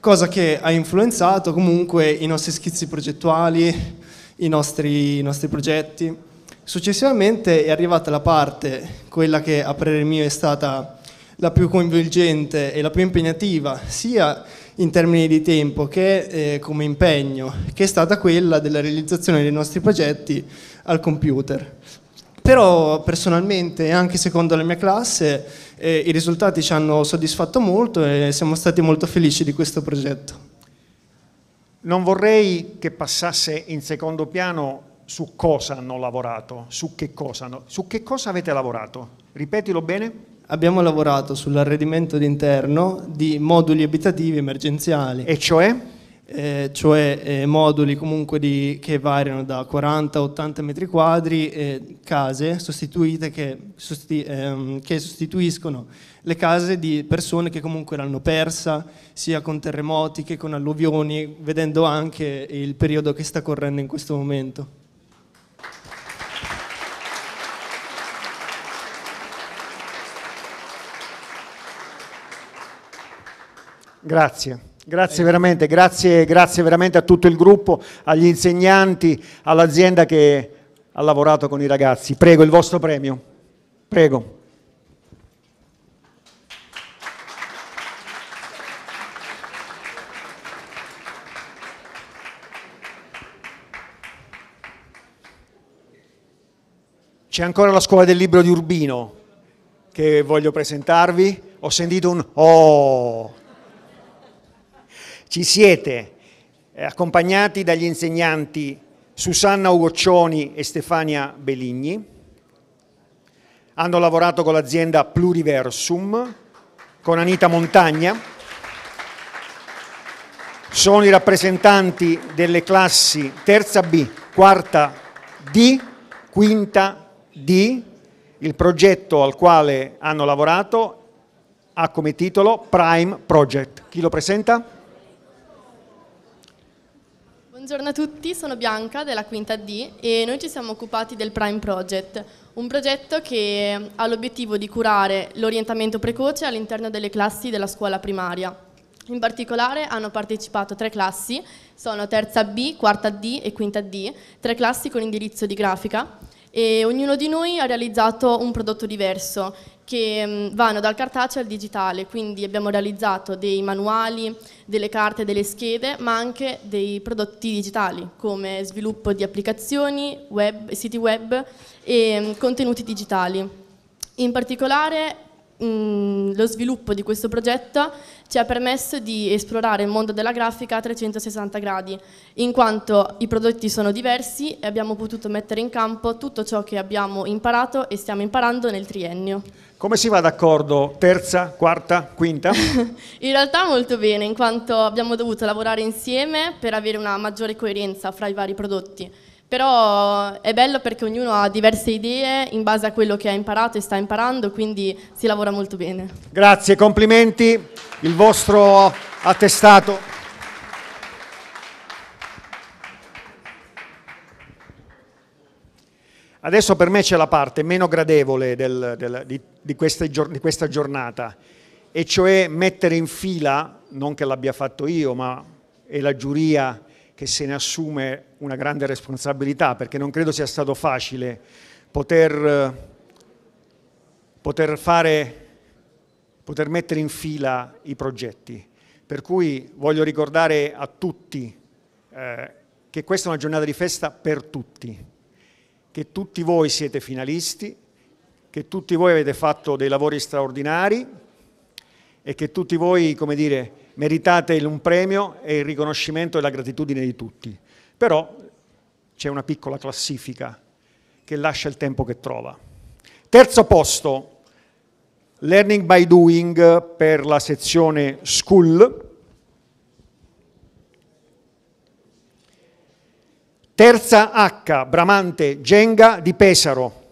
cosa che ha influenzato comunque i nostri schizzi progettuali, i nostri, i nostri progetti. Successivamente è arrivata la parte, quella che a parere mio è stata la più coinvolgente e la più impegnativa, sia in termini di tempo che eh, come impegno, che è stata quella della realizzazione dei nostri progetti al computer. Però personalmente, anche secondo la mia classe, eh, i risultati ci hanno soddisfatto molto e siamo stati molto felici di questo progetto.
Non vorrei che passasse in secondo piano su cosa hanno lavorato, su che cosa, hanno, su che cosa avete lavorato. Ripetilo bene. Abbiamo lavorato sull'arredimento d'interno
di moduli abitativi emergenziali. E cioè? Eh, cioè eh, moduli comunque di, che variano da 40 a 80 metri quadri, eh, case sostituite che, sosti, ehm, che, sostituiscono le case di persone che comunque l'hanno persa, sia con terremoti che con alluvioni, vedendo anche il periodo che sta correndo in questo momento.
Grazie. Grazie veramente, grazie, grazie veramente a tutto il gruppo, agli insegnanti, all'azienda che ha lavorato con i ragazzi. Prego, il vostro premio. Prego. C'è ancora la scuola del libro di Urbino che voglio presentarvi. Ho sentito un oh ci siete eh, accompagnati dagli insegnanti Susanna Ugoccioni e Stefania Beligni. Hanno lavorato con l'azienda Pluriversum, con Anita Montagna. Sono i rappresentanti delle classi terza B, quarta D, quinta D. Il progetto al quale hanno lavorato ha come titolo Prime Project. Chi lo presenta?
Buongiorno a tutti, sono Bianca della Quinta D e noi ci siamo occupati del Prime Project, un progetto che ha l'obiettivo di curare l'orientamento precoce all'interno delle classi della scuola primaria. In particolare hanno partecipato tre classi, sono terza B, quarta D e quinta D, tre classi con indirizzo di grafica e ognuno di noi ha realizzato un prodotto diverso che mm, vanno dal cartaceo al digitale, quindi abbiamo realizzato dei manuali, delle carte, delle schede, ma anche dei prodotti digitali come sviluppo di applicazioni, web, siti web e mm, contenuti digitali. In particolare Mm, lo sviluppo di questo progetto ci ha permesso di esplorare il mondo della grafica a 360 gradi, in quanto i prodotti sono diversi e abbiamo potuto mettere in campo tutto ciò che abbiamo imparato e stiamo imparando nel triennio.
Come si va d'accordo? Terza, quarta, quinta? in
realtà molto bene, in quanto abbiamo dovuto lavorare insieme per avere una maggiore coerenza fra i vari prodotti però è bello perché ognuno ha diverse idee in base a quello che ha imparato e sta imparando, quindi si lavora molto bene.
Grazie, complimenti, il vostro attestato. Adesso per me c'è la parte meno gradevole del, del, di, di, queste, di, questa giornata, e cioè mettere in fila, non che l'abbia fatto io, ma è la giuria che se ne assume una grande responsabilità perché non credo sia stato facile poter, poter, fare, poter mettere in fila i progetti. Per cui voglio ricordare a tutti eh, che questa è una giornata di festa per tutti, che tutti voi siete finalisti, che tutti voi avete fatto dei lavori straordinari e che tutti voi, come dire, meritate un premio e il riconoscimento e la gratitudine di tutti. Però c'è una piccola classifica che lascia il tempo che trova. Terzo posto, Learning by Doing per la sezione School. Terza H, Bramante Genga di Pesaro,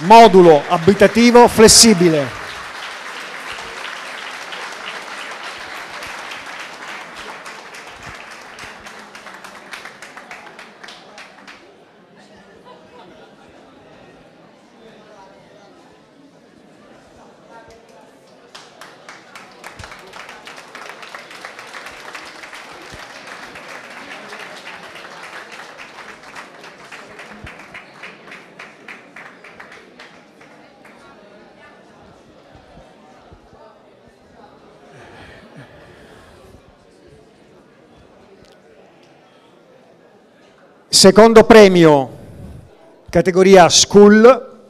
modulo abitativo flessibile. Secondo premio, categoria School.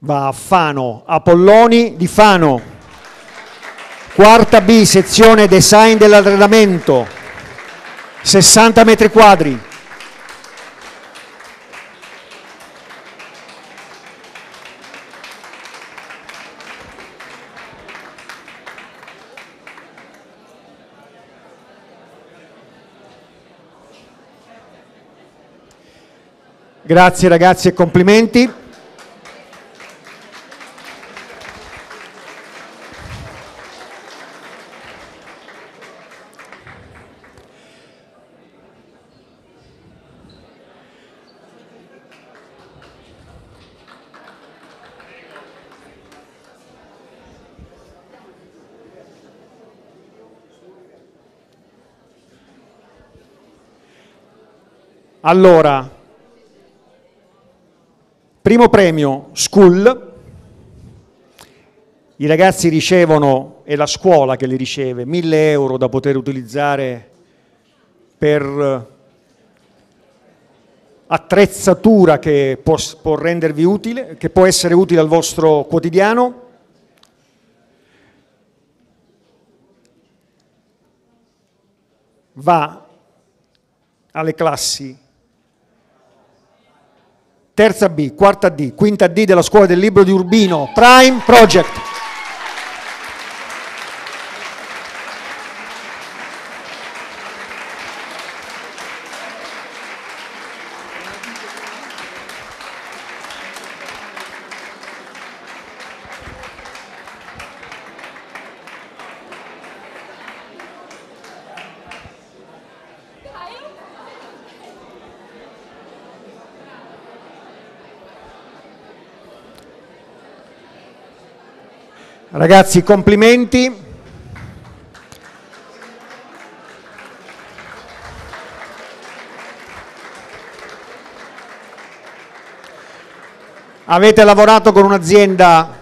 Va a Fano, Apolloni di Fano. Quarta B, sezione Design dell'allenamento. 60 metri quadri. Grazie ragazzi e complimenti. Allora, Primo premio, School. I ragazzi ricevono, è la scuola che li riceve, 1000 euro da poter utilizzare per eh, attrezzatura che può, può rendervi utile, che può essere utile al vostro quotidiano. Va alle classi terza B, quarta D, quinta D della scuola del libro di Urbino, Prime Project. Ragazzi, complimenti. Avete lavorato con un'azienda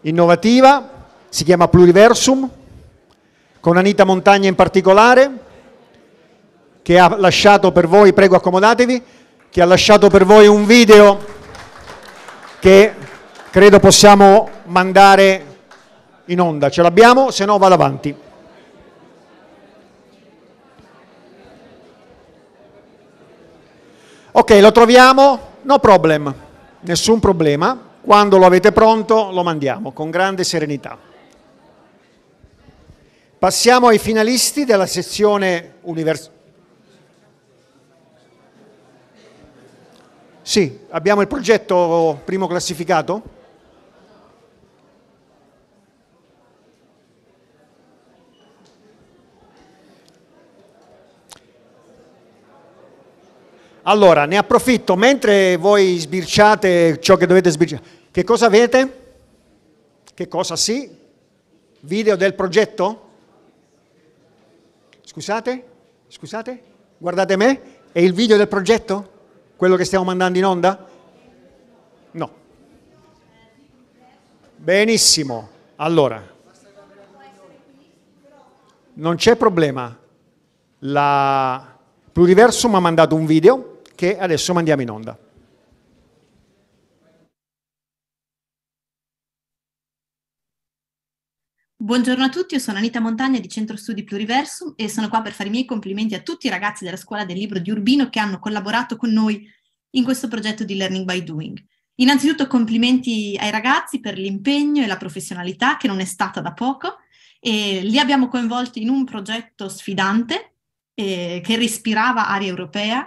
innovativa, si chiama Pluriversum, con Anita Montagna in particolare, che ha lasciato per voi, prego accomodatevi, che ha lasciato per voi un video che credo possiamo mandare in onda. Ce l'abbiamo? Se no vado avanti. Ok, lo troviamo? No problem, nessun problema. Quando lo avete pronto lo mandiamo con grande serenità. Passiamo ai finalisti della sezione universitaria. Sì, abbiamo il progetto primo classificato? Allora, ne approfitto, mentre voi sbirciate ciò che dovete sbirciare, che cosa avete? Che cosa sì? Video del progetto? Scusate? Scusate? Guardate me? È il video del progetto? Quello che stiamo mandando in onda? No. Benissimo. Allora, non c'è problema. La Pluriversum ha mandato un video che adesso mandiamo in onda.
Buongiorno a tutti, io sono Anita Montagna di Centro Studi Pluriversum e sono qua per fare i miei complimenti a tutti i ragazzi della Scuola del Libro di Urbino che hanno collaborato con noi in questo progetto di Learning by Doing. Innanzitutto complimenti ai ragazzi per l'impegno e la professionalità che non è stata da poco e li abbiamo coinvolti in un progetto sfidante eh, che respirava aria europea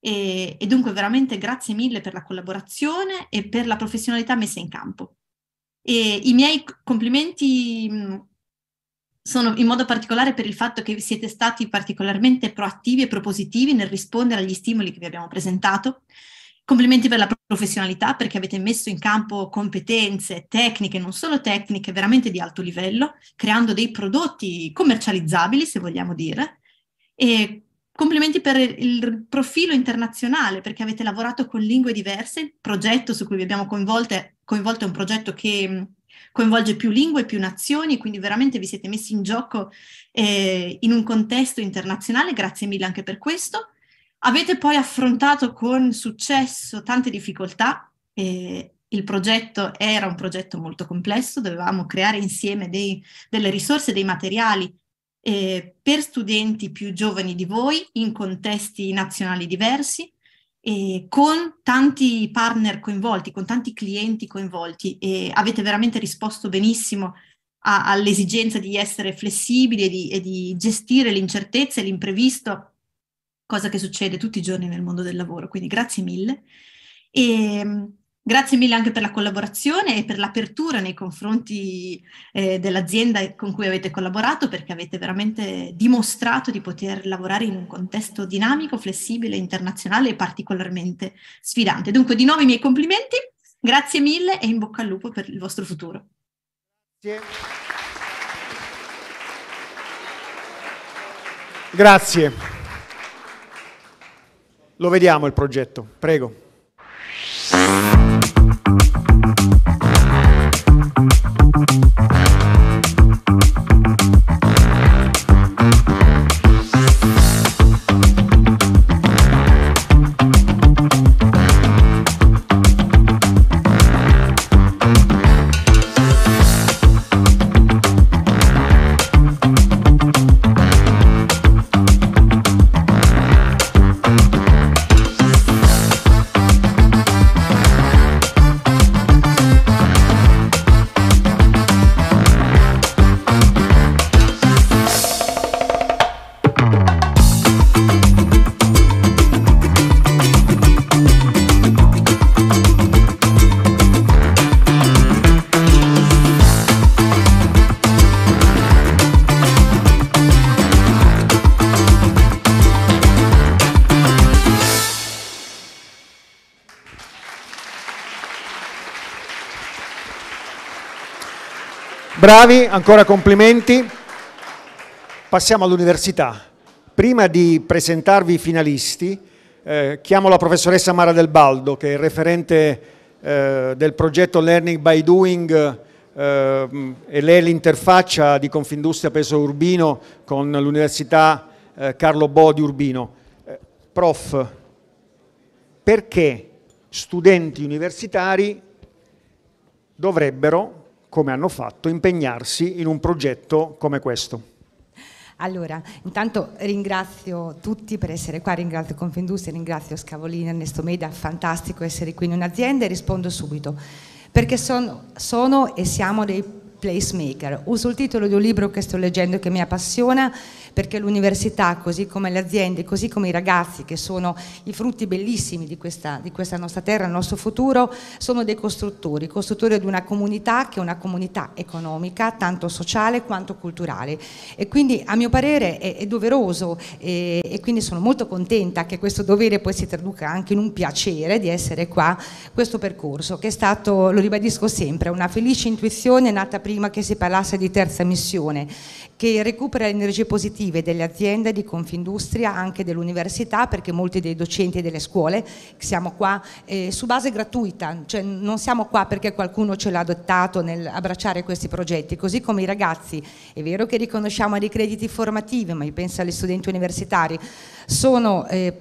e, e dunque veramente grazie mille per la collaborazione e per la professionalità messa in campo. E I miei complimenti sono in modo particolare per il fatto che siete stati particolarmente proattivi e propositivi nel rispondere agli stimoli che vi abbiamo presentato. Complimenti per la professionalità perché avete messo in campo competenze tecniche, non solo tecniche, veramente di alto livello, creando dei prodotti commercializzabili, se vogliamo dire. E Complimenti per il profilo internazionale, perché avete lavorato con lingue diverse. Il progetto su cui vi abbiamo coinvolte, coinvolto è un progetto che mm, coinvolge più lingue, più nazioni, quindi veramente vi siete messi in gioco eh, in un contesto internazionale. Grazie mille anche per questo. Avete poi affrontato con successo tante difficoltà. Eh, il progetto era un progetto molto complesso, dovevamo creare insieme dei, delle risorse, dei materiali eh, per studenti più giovani di voi in contesti nazionali diversi, eh, con tanti partner coinvolti, con tanti clienti coinvolti e avete veramente risposto benissimo a, all'esigenza di essere flessibili e di, e di gestire l'incertezza e l'imprevisto, cosa che succede tutti i giorni nel mondo del lavoro. Quindi grazie mille. E, ehm, Grazie mille anche per la collaborazione e per l'apertura nei confronti eh, dell'azienda con cui avete collaborato perché avete veramente dimostrato di poter lavorare in un contesto dinamico, flessibile, internazionale e particolarmente sfidante. Dunque di nuovo i miei complimenti, grazie mille e in bocca al lupo per il vostro futuro.
Grazie. Grazie. Lo vediamo il progetto, prego. Thank you. bravi, ancora complimenti. Passiamo all'università. Prima di presentarvi i finalisti, eh, chiamo la professoressa Mara Del Baldo, che è referente eh, del progetto Learning by Doing eh, e lei è l'interfaccia di Confindustria Peso Urbino con l'Università eh, Carlo Bo di Urbino. Eh, prof, perché studenti universitari dovrebbero come hanno fatto, impegnarsi in un progetto come questo.
Allora, intanto ringrazio tutti per essere qua, ringrazio Confindustria, ringrazio Scavolini, Ernesto Meda, fantastico essere qui in un'azienda e rispondo subito, perché sono, sono e siamo dei placemaker. Uso il titolo di un libro che sto leggendo e che mi appassiona, perché l'università, così come le aziende, così come i ragazzi, che sono i frutti bellissimi di questa, di questa nostra terra, il nostro futuro, sono dei costruttori, costruttori di una comunità che è una comunità economica, tanto sociale quanto culturale. E quindi a mio parere è, è doveroso e, e, quindi sono molto contenta che questo dovere poi si traduca anche in un piacere di essere qua, questo percorso che è stato, lo ribadisco sempre, una felice intuizione nata prima che si parlasse di terza missione, che recupera energie positive estive delle aziende, di Confindustria, anche dell'università, perché molti dei docenti delle scuole siamo qua eh, su base gratuita, cioè non siamo qua perché qualcuno ce l'ha adottato nel abbracciare questi progetti, così come i ragazzi, è vero che riconosciamo dei crediti formativi, ma io penso agli studenti universitari, sono eh,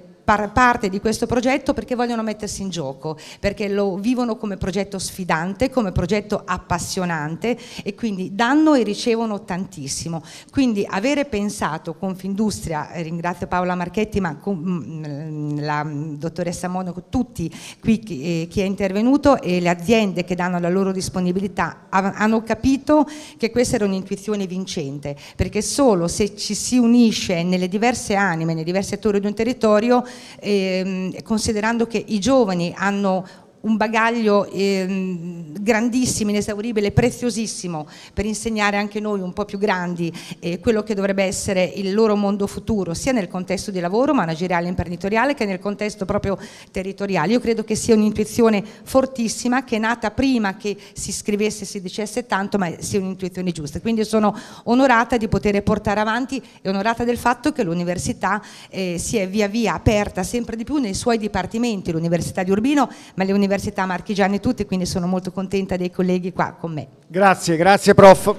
parte di questo progetto perché vogliono mettersi in gioco, perché lo vivono come progetto sfidante, come progetto appassionante e quindi danno e ricevono tantissimo. Quindi avere pensato Confindustria, eh, ringrazio Paola Marchetti, ma mm, mm, la mm, dottoressa Monaco, tutti qui eh, chi è intervenuto e le aziende che danno la loro disponibilità hanno capito che questa era un'intuizione vincente, perché solo se ci si unisce nelle diverse anime, nei diversi attori di un territorio, ehm, considerando che i giovani hanno un bagaglio eh, grandissimo, inesauribile, preziosissimo per insegnare anche noi un po' più grandi eh, quello che dovrebbe essere il loro mondo futuro, sia nel contesto di lavoro manageriale e imprenditoriale che nel contesto proprio territoriale. Io credo che sia un'intuizione fortissima che è nata prima che si scrivesse, e si dicesse tanto, ma sia un'intuizione giusta. Quindi sono onorata di poter portare avanti e onorata del fatto che l'università eh, si è via via aperta sempre di più nei suoi dipartimenti, l'Università di Urbino, ma le università Università Marchigiane tutti, quindi sono molto contenta dei colleghi qua con me.
Grazie, grazie prof.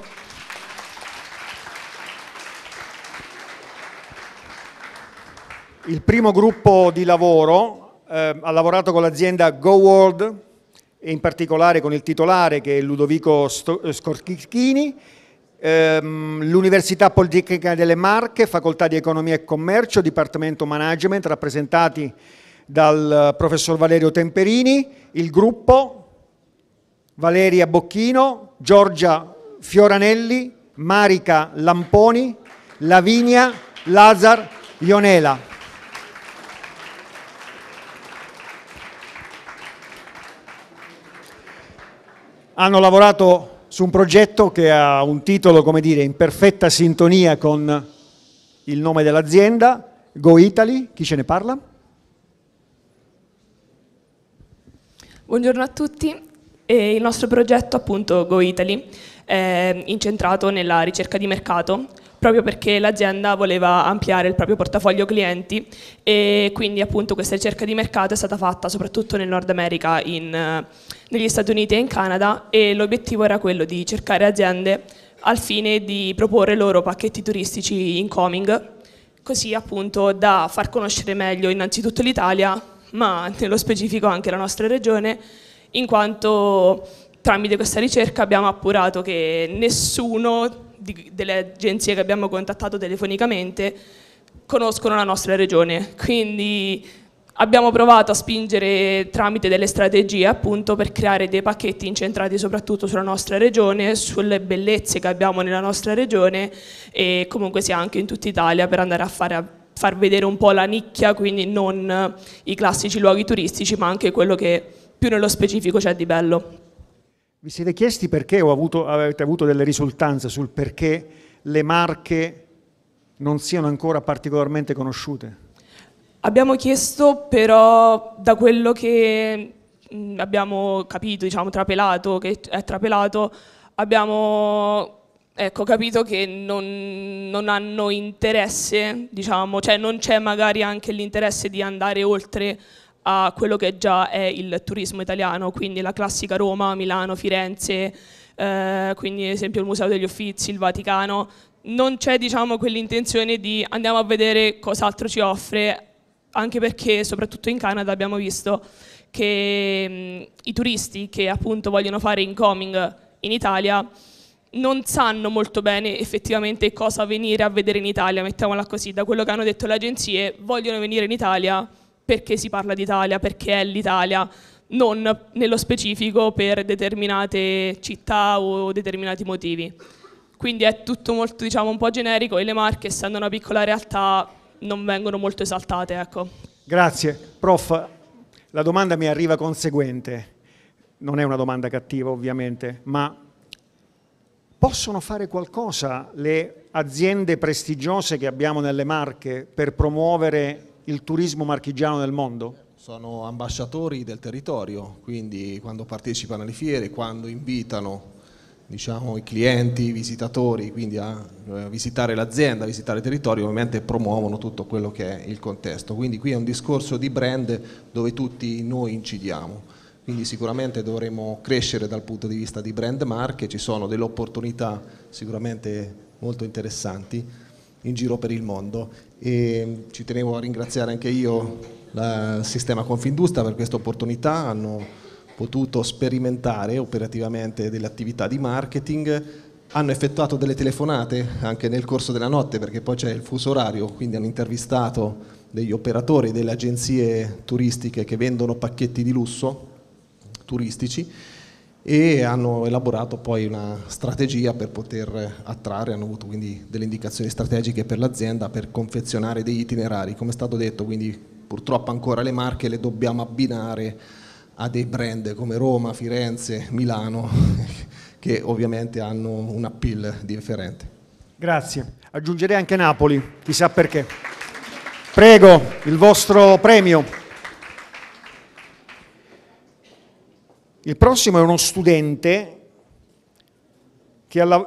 Il primo gruppo di lavoro eh, ha lavorato con l'azienda Go World e in particolare con il titolare che è Ludovico eh, Scorchichini, ehm, l'Università Politecnica delle Marche, Facoltà di Economia e Commercio, Dipartimento Management, rappresentati dal professor Valerio Temperini, il gruppo Valeria Bocchino, Giorgia Fioranelli, Marica Lamponi, Lavinia Lazar Ionela. Hanno lavorato su un progetto che ha un titolo, come dire, in perfetta sintonia con il nome dell'azienda, Go Italy, chi ce ne parla? Buongiorno a
tutti. E il nostro progetto, appunto, Go Italy, è incentrato nella ricerca di mercato, proprio perché l'azienda voleva ampliare il proprio portafoglio clienti e quindi appunto questa ricerca di mercato è stata fatta soprattutto nel Nord America, in, negli Stati Uniti e in Canada e l'obiettivo era quello di cercare aziende al fine di proporre loro pacchetti turistici incoming, così appunto da far conoscere meglio innanzitutto l'Italia ma nello specifico anche la nostra regione, in quanto tramite questa ricerca abbiamo appurato che nessuno di, delle agenzie che abbiamo contattato telefonicamente conoscono la nostra regione, quindi abbiamo provato a spingere tramite delle strategie appunto per creare dei pacchetti incentrati soprattutto sulla nostra regione, sulle bellezze che abbiamo nella nostra regione e comunque sia anche in tutta Italia per andare a fare far vedere un po' la nicchia, quindi non eh, i classici luoghi turistici, ma anche quello che più nello specifico c'è
di bello. Vi siete chiesti perché o avuto, avete avuto delle risultanze sul perché le marche non siano ancora particolarmente conosciute? Abbiamo chiesto però da quello che mm, abbiamo
capito, diciamo trapelato, che è trapelato, abbiamo ecco, capito che non, non hanno interesse, diciamo, cioè non c'è magari anche l'interesse di andare oltre a quello che già è il turismo italiano, quindi la classica Roma, Milano, Firenze, eh, quindi ad esempio il Museo degli Uffizi, il Vaticano, non c'è diciamo, quell'intenzione di andiamo a vedere cos'altro ci offre, anche perché soprattutto in Canada abbiamo visto che mh, mm, i turisti che appunto vogliono fare incoming in Italia non sanno molto bene effettivamente cosa venire a vedere in Italia, mettiamola così, da quello che hanno detto le agenzie, vogliono venire in Italia perché si parla d'Italia, perché è l'Italia, non nello specifico per determinate città o determinati motivi. Quindi è tutto molto, diciamo, un po' generico e le marche, essendo una piccola realtà, non vengono molto esaltate. Ecco.
Grazie. Prof, la domanda mi arriva conseguente. Non è una domanda cattiva, ovviamente, ma Possono fare qualcosa le aziende prestigiose che abbiamo nelle Marche per promuovere
il turismo marchigiano nel mondo? Sono ambasciatori del territorio, quindi quando partecipano alle fiere, quando invitano diciamo, i clienti, i visitatori, quindi a eh, visitare l'azienda, a visitare il territorio, ovviamente promuovono tutto quello che è il contesto. Quindi qui è un discorso di brand dove tutti noi incidiamo. Quindi sicuramente dovremo crescere dal punto di vista di brand marche, ci sono delle opportunità sicuramente molto interessanti in giro per il mondo e ci tenevo a ringraziare anche io il sistema Confindustria per questa opportunità, hanno potuto sperimentare operativamente delle attività di marketing, hanno effettuato delle telefonate anche nel corso della notte perché poi c'è il fuso orario, quindi hanno intervistato degli operatori delle agenzie turistiche che vendono pacchetti di lusso turistici e hanno elaborato poi una strategia per poter attrarre, hanno avuto quindi delle indicazioni strategiche per l'azienda per confezionare degli itinerari, come è stato detto, quindi purtroppo ancora le marche le dobbiamo abbinare a dei brand come Roma, Firenze, Milano, che ovviamente hanno un appeal differente.
Grazie. Aggiungerei anche Napoli, chissà perché. Prego, il vostro premio. Il prossimo è uno studente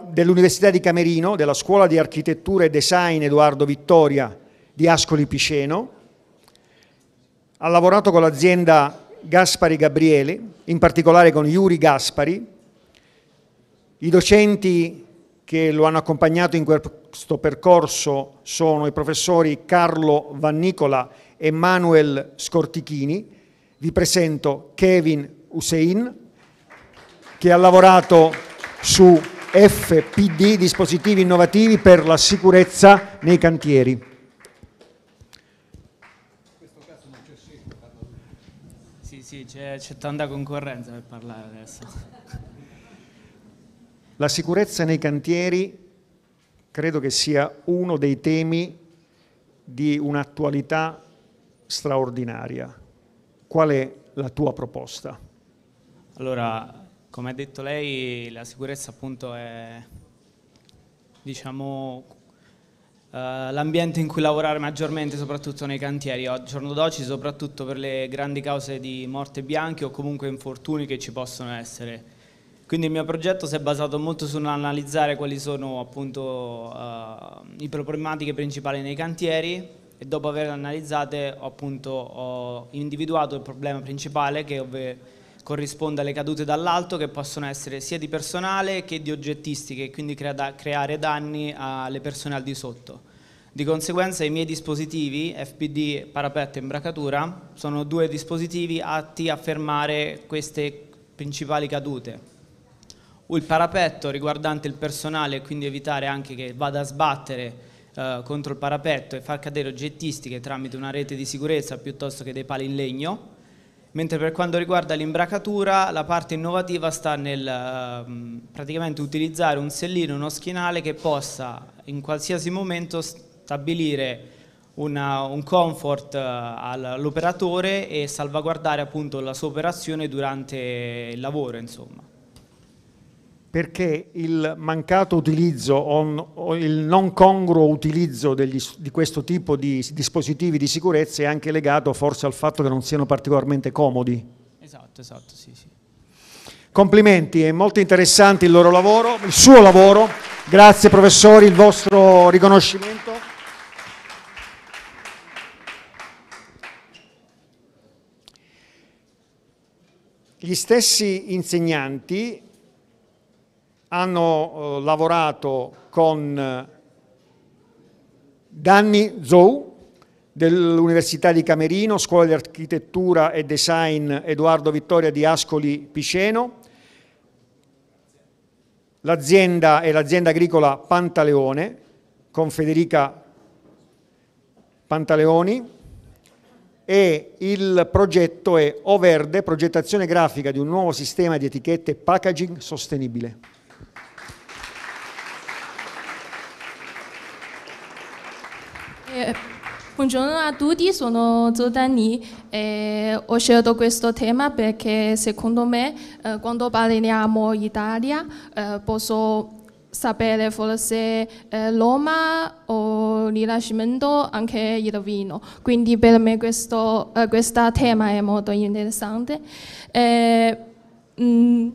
dell'Università di Camerino, della Scuola di Architettura e Design Edoardo Vittoria di Ascoli Piceno. Ha lavorato con l'azienda Gaspari Gabriele, in particolare con Yuri Gaspari. I docenti che lo hanno accompagnato in questo percorso sono i professori Carlo Vannicola e Manuel Scortichini. Vi presento Kevin Hussein, che ha lavorato su FPD, dispositivi innovativi per la sicurezza nei cantieri.
C'è, sì, c'è, tanta concorrenza per parlare adesso.
La sicurezza nei cantieri credo che sia uno dei temi di un'attualità straordinaria. Qual è la tua proposta?
Allora, come ha detto lei, la sicurezza appunto è diciamo, uh, l'ambiente in cui lavorare maggiormente, soprattutto nei cantieri, al giorno d'oggi, soprattutto per le grandi cause di morte bianche o comunque infortuni che ci possono essere. Quindi il mio progetto si è basato molto sull'analizzare quali sono appunto uh, eh, le problematiche principali nei cantieri e dopo averle analizzate appunto ho individuato il problema principale che ovvero corrisponde alle cadute dall'alto che possono essere sia di personale che di oggettistiche, e quindi crea da, creare danni alle persone al di sotto. Di conseguenza i miei dispositivi, FPD, parapetto e imbracatura, sono due dispositivi atti a fermare queste principali cadute. Il parapetto riguardante il personale, e quindi evitare anche che vada a sbattere eh, contro il parapetto e far cadere oggettistiche tramite una rete di sicurezza piuttosto che dei pali in legno mentre per quanto riguarda l'imbracatura la parte innovativa sta nel ehm, praticamente utilizzare un sellino, uno schienale che possa in qualsiasi momento stabilire una, un comfort eh, all'operatore e salvaguardare appunto la sua operazione durante il lavoro insomma
perché il mancato utilizzo o il non congruo utilizzo degli, di questo tipo di dispositivi di sicurezza è anche legato forse al fatto che non siano particolarmente comodi.
Esatto, esatto, sì, sì.
Complimenti, è molto interessante il loro lavoro, il suo lavoro. Grazie professori, il vostro riconoscimento. Gli stessi insegnanti hanno eh, lavorato con eh, Danny Zou dell'Università di Camerino, Scuola di Architettura e Design Edoardo Vittoria di Ascoli Piceno, l'azienda è l'azienda agricola Pantaleone con Federica Pantaleoni e il progetto è O Verde, progettazione grafica di un nuovo sistema di etichette packaging sostenibile.
Buongiorno a tutti, sono Zodani e eh, ho scelto questo tema perché secondo me eh, quando parliamo Italia eh, posso sapere forse eh, Roma o il Rinascimento, anche il vino. Quindi per me questo eh, tema è molto interessante. Mh, eh, mm,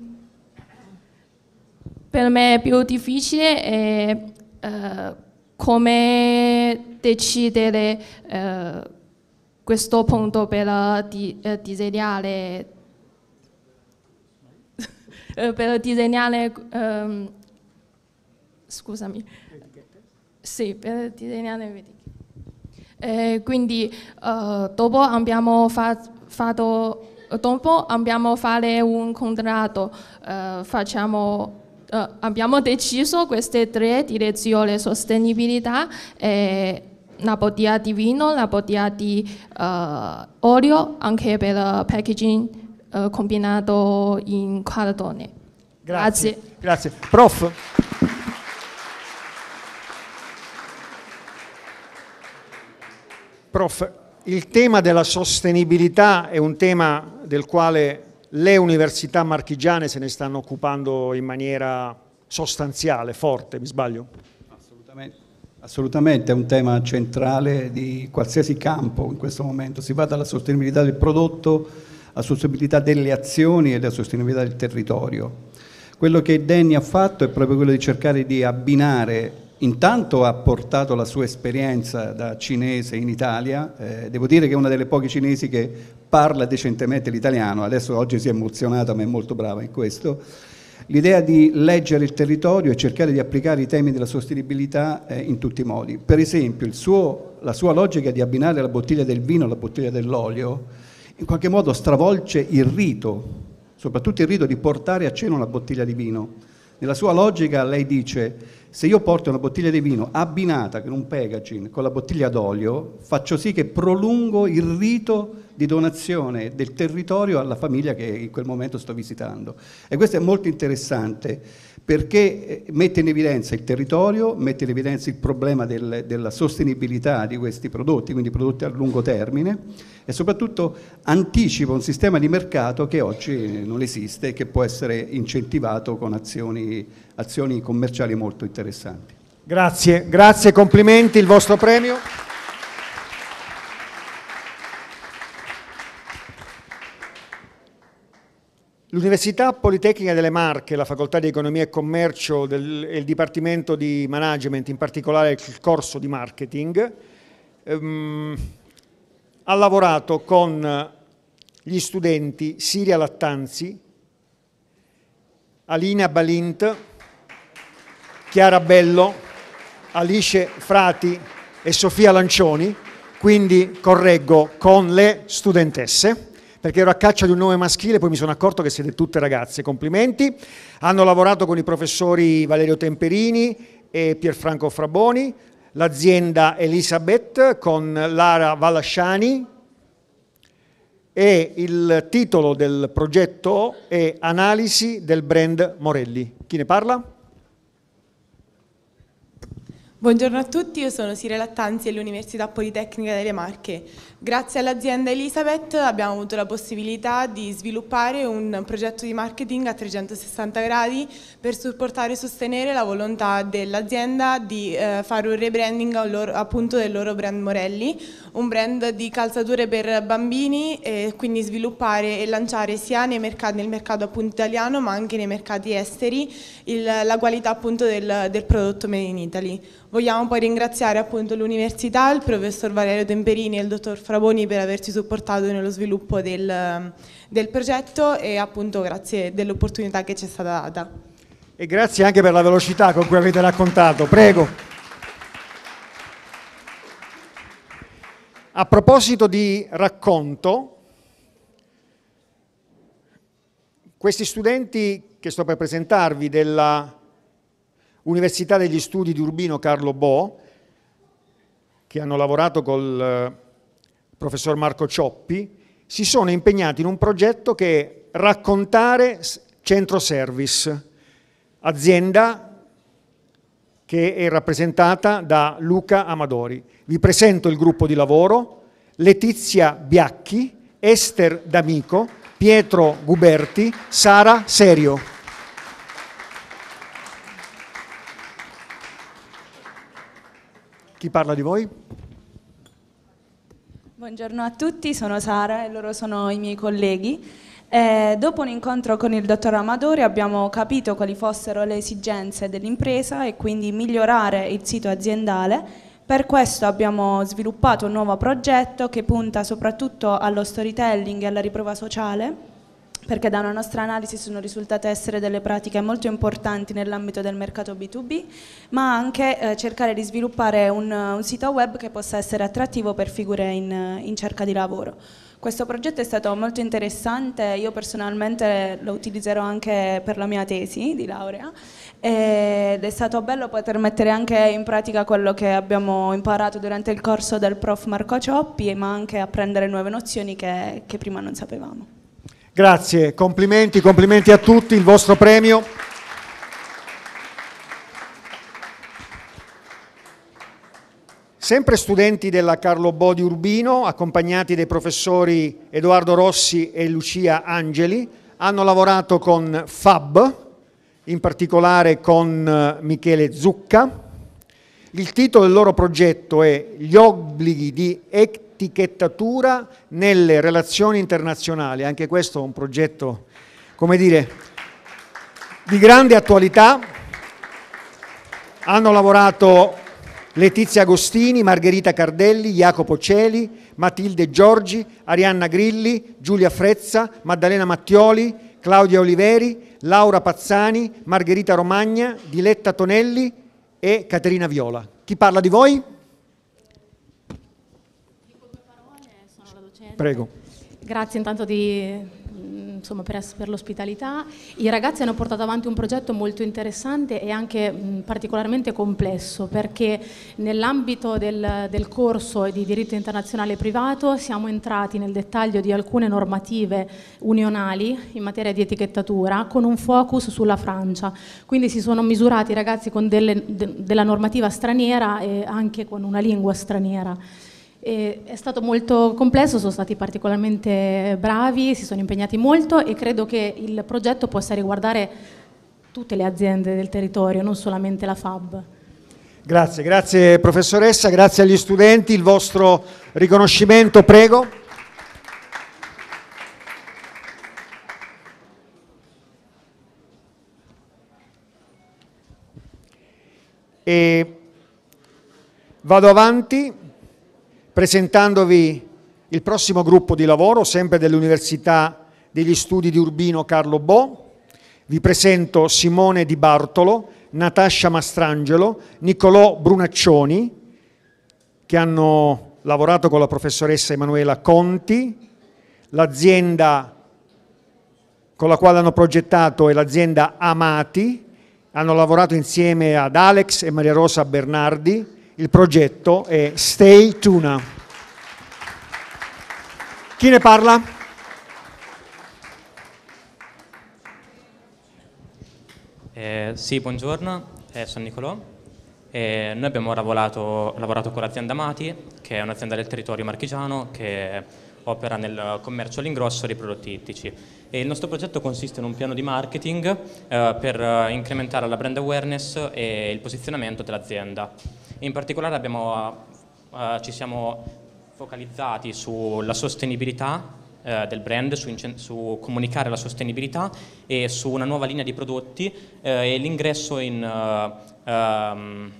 per me è più difficile come decidere eh, questo punto per, eh, di, eh, disegnare, eh, per disegnare um, scusami sì, per disegnare Eh, quindi uh, dopo abbiamo fa fatto dopo abbiamo fare un contratto uh, facciamo eh, abbiamo deciso queste tre direzioni, sostenibilità, eh, una bottiglia di vino, una bottiglia di eh, olio, anche per il packaging eh, combinato in cartone.
Grazie. Grazie. Grazie. Prof. Prof, il tema della sostenibilità è un tema del quale le università marchigiane se ne stanno occupando in maniera sostanziale, forte, mi sbaglio?
Assolutamente. Assolutamente, è un tema centrale di qualsiasi campo in questo momento. Si va dalla sostenibilità del prodotto alla sostenibilità delle azioni e alla sostenibilità del territorio. Quello che Denny ha fatto è proprio quello di cercare di abbinare intanto ha portato la sua esperienza da cinese in Italia, eh, devo dire che è una delle poche cinesi che parla decentemente l'italiano, adesso oggi si è emozionata ma è molto brava in questo, l'idea di leggere il territorio e cercare di applicare i temi della sostenibilità eh, in tutti i modi. Per esempio suo, la sua logica di abbinare la bottiglia del vino alla bottiglia dell'olio in qualche modo stravolge il rito, soprattutto il rito di portare a cena una bottiglia di vino. Nella sua logica lei dice se io porto una bottiglia di vino abbinata con un packaging con la bottiglia d'olio, faccio sì che prolungo il rito di donazione del territorio alla famiglia che in quel momento sto visitando. E questo è molto interessante perché eh, mette in evidenza il territorio, mette in evidenza il problema del, della sostenibilità di questi prodotti, quindi prodotti a lungo termine, e soprattutto anticipa un sistema di mercato che oggi non esiste e che può essere incentivato con azioni, azioni commerciali molto interessanti.
Grazie, grazie, complimenti, il vostro premio. L'Università Politecnica delle Marche, la Facoltà di Economia e Commercio del, e il Dipartimento di Management, in particolare il corso di Marketing, ehm, ha lavorato con gli studenti Siria Lattanzi, Alina Balint, Chiara Bello, Alice Frati e Sofia Lancioni, quindi correggo con le studentesse perché ero a caccia di un nome maschile, poi mi sono accorto che siete tutte ragazze, complimenti. Hanno lavorato con i professori Valerio Temperini e Pierfranco Fraboni, l'azienda Elisabeth con Lara Valasciani e il titolo del progetto è Analisi del brand Morelli. Chi ne parla?
Buongiorno a tutti, io sono Sire Lattanzi dell'Università Politecnica delle Marche. Grazie all'azienda Elisabeth abbiamo avuto la possibilità di sviluppare un progetto di marketing a 360 gradi per supportare e sostenere la volontà dell'azienda di eh, fare un rebranding appunto del loro brand Morelli, un brand di calzature per bambini e quindi sviluppare e lanciare sia mercati, nel mercato appunto italiano ma anche nei mercati esteri il, la qualità appunto del, del prodotto Made in Italy. Vogliamo poi ringraziare appunto l'Università, il professor Valerio Temperini e il dottor Fraboni per averci supportato nello sviluppo del, del progetto e appunto grazie dell'opportunità che ci è stata data.
E grazie anche per la velocità con cui avete raccontato. Prego. A proposito di racconto, questi studenti che sto per presentarvi della Università degli Studi di Urbino Carlo Bo, che hanno lavorato col eh, professor Marco Cioppi, si sono impegnati in un progetto che è raccontare centro service, azienda che è rappresentata da Luca Amadori. Vi presento il gruppo di lavoro, Letizia Biacchi, Esther D'Amico, Pietro Guberti, Sara Serio. Chi parla di voi?
Buongiorno a tutti, sono Sara e loro sono i miei colleghi. Eh, dopo un incontro con il dottor Amadori abbiamo capito quali fossero le esigenze dell'impresa e quindi migliorare il sito aziendale. Per questo abbiamo sviluppato un nuovo progetto che punta soprattutto allo storytelling e alla riprova sociale perché da una nostra analisi sono risultate essere delle pratiche molto importanti nell'ambito del mercato B2B, ma anche eh, cercare di sviluppare un, un, sito web che possa essere attrattivo per figure in, in cerca di lavoro. Questo progetto è stato molto interessante, io personalmente lo utilizzerò anche per la mia tesi di laurea ed è stato bello poter mettere anche in pratica quello che abbiamo imparato durante il corso del prof Marco Cioppi, ma anche apprendere nuove nozioni che, che prima non sapevamo.
Grazie, complimenti, complimenti a tutti, il vostro premio. Sempre studenti della Carlo Bodi Urbino, accompagnati dai professori Edoardo Rossi e Lucia Angeli, hanno lavorato con FAB, in particolare con eh, Michele Zucca. Il titolo del loro progetto è Gli obblighi di etichettatura nelle relazioni internazionali. Anche questo è un progetto, come dire, di grande attualità. Hanno lavorato Letizia Agostini, Margherita Cardelli, Jacopo Celi, Matilde Giorgi, Arianna Grilli, Giulia Frezza, Maddalena Mattioli, Claudia Oliveri, Laura Pazzani, Margherita Romagna, Diletta Tonelli e Caterina Viola. Chi parla di voi? Prego.
Grazie intanto di, insomma, per, per l'ospitalità. I ragazzi hanno portato avanti un progetto molto interessante e anche mh, particolarmente complesso perché nell'ambito del, del, corso di diritto internazionale privato siamo entrati nel dettaglio di alcune normative unionali in materia di etichettatura con un focus sulla Francia. Quindi si sono misurati i ragazzi con delle, de, della normativa straniera e anche con una lingua straniera. E è stato molto complesso, sono stati particolarmente bravi, si sono impegnati molto e credo che il progetto possa riguardare tutte le aziende del territorio, non solamente la FAB.
Grazie, grazie professoressa, grazie agli studenti, il vostro riconoscimento, prego. E vado avanti presentandovi il prossimo gruppo di lavoro, sempre dell'Università degli Studi di Urbino Carlo Bo. Vi presento Simone Di Bartolo, Natascia Mastrangelo, Nicolò Brunaccioni, che hanno lavorato con la professoressa Emanuela Conti, l'azienda con la quale hanno progettato è l'azienda Amati, hanno lavorato insieme ad Alex e Maria Rosa Bernardi, il progetto è Stay Tuna. Chi ne parla?
Eh, sì, buongiorno, eh, sono Nicolò. Eh, noi abbiamo lavorato, lavorato con l'azienda Mati, che è un'azienda del territorio marchigiano che opera nel commercio all'ingrosso dei prodotti ittici. E il nostro progetto consiste in un piano di marketing eh, per eh, incrementare la brand awareness e il posizionamento dell'azienda. In particolare abbiamo, eh, eh, ci siamo focalizzati sulla sostenibilità eh, del brand, su, su, comunicare la sostenibilità e su una nuova linea di prodotti eh, e l'ingresso in, uh,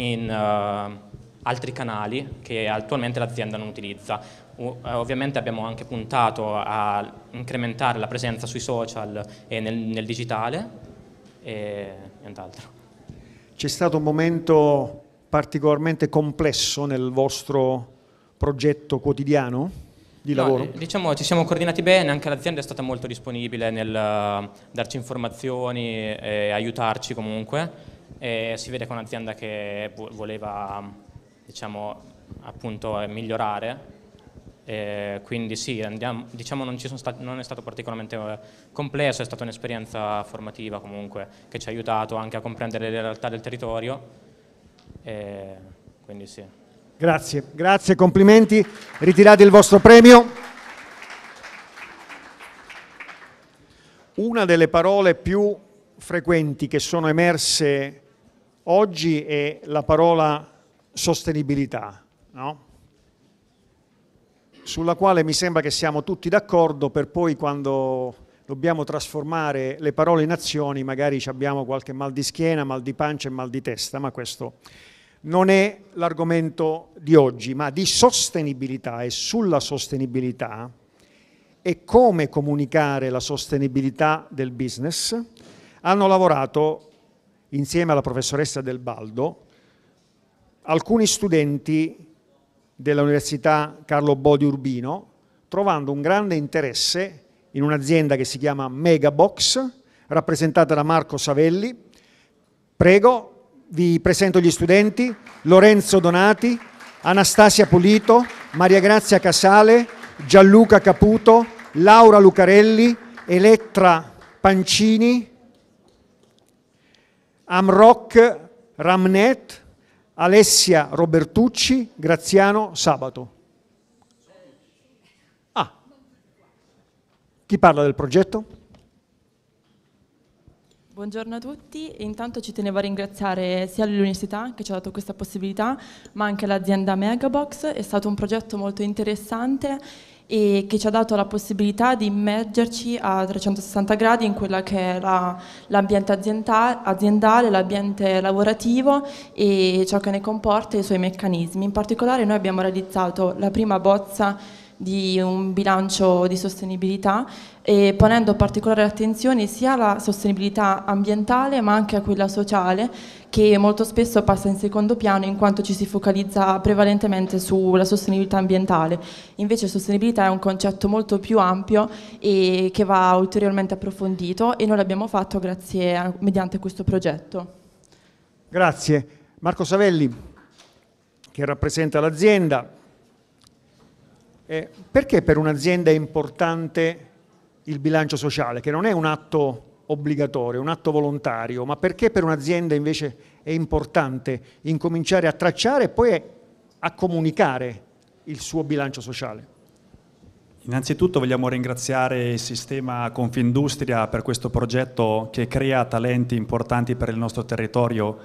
in uh, altri canali che attualmente l'azienda non utilizza. ovviamente abbiamo anche puntato a incrementare la presenza sui social e nel, nel digitale e nient'altro.
C'è stato un momento particolarmente complesso nel vostro progetto quotidiano
di no, lavoro? Eh, diciamo ci siamo coordinati bene, anche l'azienda è stata molto disponibile nel eh, darci informazioni e aiutarci comunque. E si vede che è un'azienda che voleva diciamo, appunto, eh, migliorare. E quindi sì, andiamo, diciamo non, stati, non è stato particolarmente complesso, è stata un'esperienza formativa comunque che ci ha aiutato anche a comprendere le realtà del territorio e quindi sì.
Grazie, grazie, complimenti, ritirate il vostro premio. Una delle parole più frequenti che sono emerse oggi è la parola sostenibilità, no? sulla quale mi sembra che siamo tutti d'accordo per poi quando dobbiamo trasformare le parole in azioni magari abbiamo qualche mal di schiena, mal di pancia e mal di testa, ma questo non è l'argomento di oggi, ma di sostenibilità e sulla sostenibilità e come comunicare la sostenibilità del business, hanno lavorato insieme alla professoressa Del Baldo alcuni studenti dell'Università Carlo Bodi Urbino, trovando un grande interesse in un'azienda che si chiama Megabox, rappresentata da Marco Savelli. Prego, vi presento gli studenti Lorenzo Donati, Anastasia Pulito, Maria Grazia Casale, Gianluca Caputo, Laura Lucarelli, Elettra Pancini, Amrock Ramnet, Alessia Robertucci, Graziano Sabato. Ah, chi parla del progetto?
Buongiorno a tutti, intanto ci tenevo a ringraziare sia l'università che ci ha dato questa possibilità, ma anche l'azienda Megabox, è stato un progetto molto interessante e che ci ha dato la possibilità di immergerci a 360 gradi in quella che è l'ambiente aziendale, l'ambiente lavorativo e ciò che ne comporta e i suoi meccanismi. In particolare noi abbiamo realizzato la prima bozza di un bilancio di sostenibilità e ponendo particolare attenzione sia alla sostenibilità ambientale ma anche a quella sociale che molto spesso passa in secondo piano in quanto ci si focalizza prevalentemente sulla sostenibilità ambientale. Invece sostenibilità è un concetto molto più ampio e che va ulteriormente approfondito e noi l'abbiamo fatto grazie a, mediante questo progetto.
Grazie. Marco Savelli che rappresenta l'azienda eh, perché per un'azienda è importante il bilancio sociale, che non è un atto obbligatorio, un atto volontario, ma perché per un'azienda invece è importante incominciare a tracciare e poi a comunicare il suo bilancio sociale?
Innanzitutto vogliamo ringraziare il sistema Confindustria per questo progetto che crea talenti importanti per il nostro territorio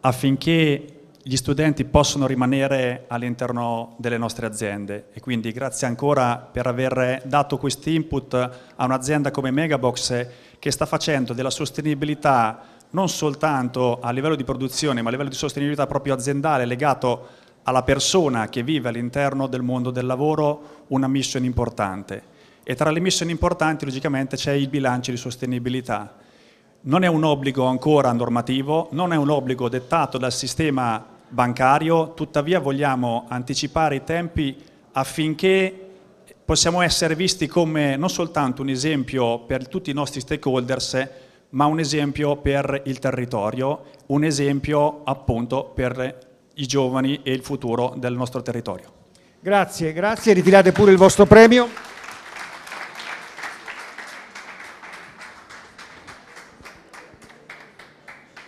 affinché gli studenti possono rimanere all'interno delle nostre aziende e quindi grazie ancora per aver dato questo input a un'azienda come Megabox che sta facendo della sostenibilità non soltanto a livello di produzione ma a livello di sostenibilità proprio aziendale legato alla persona che vive all'interno del mondo del lavoro una missione importante e tra le missioni importanti logicamente c'è il bilancio di sostenibilità. Non è un obbligo ancora normativo, non è un obbligo dettato dal sistema bancario, tuttavia vogliamo anticipare i tempi affinché possiamo essere visti come non soltanto un esempio per tutti i nostri stakeholders, ma un esempio per il territorio, un esempio appunto per i giovani e il futuro del nostro territorio.
Grazie, grazie, ritirate pure il vostro premio.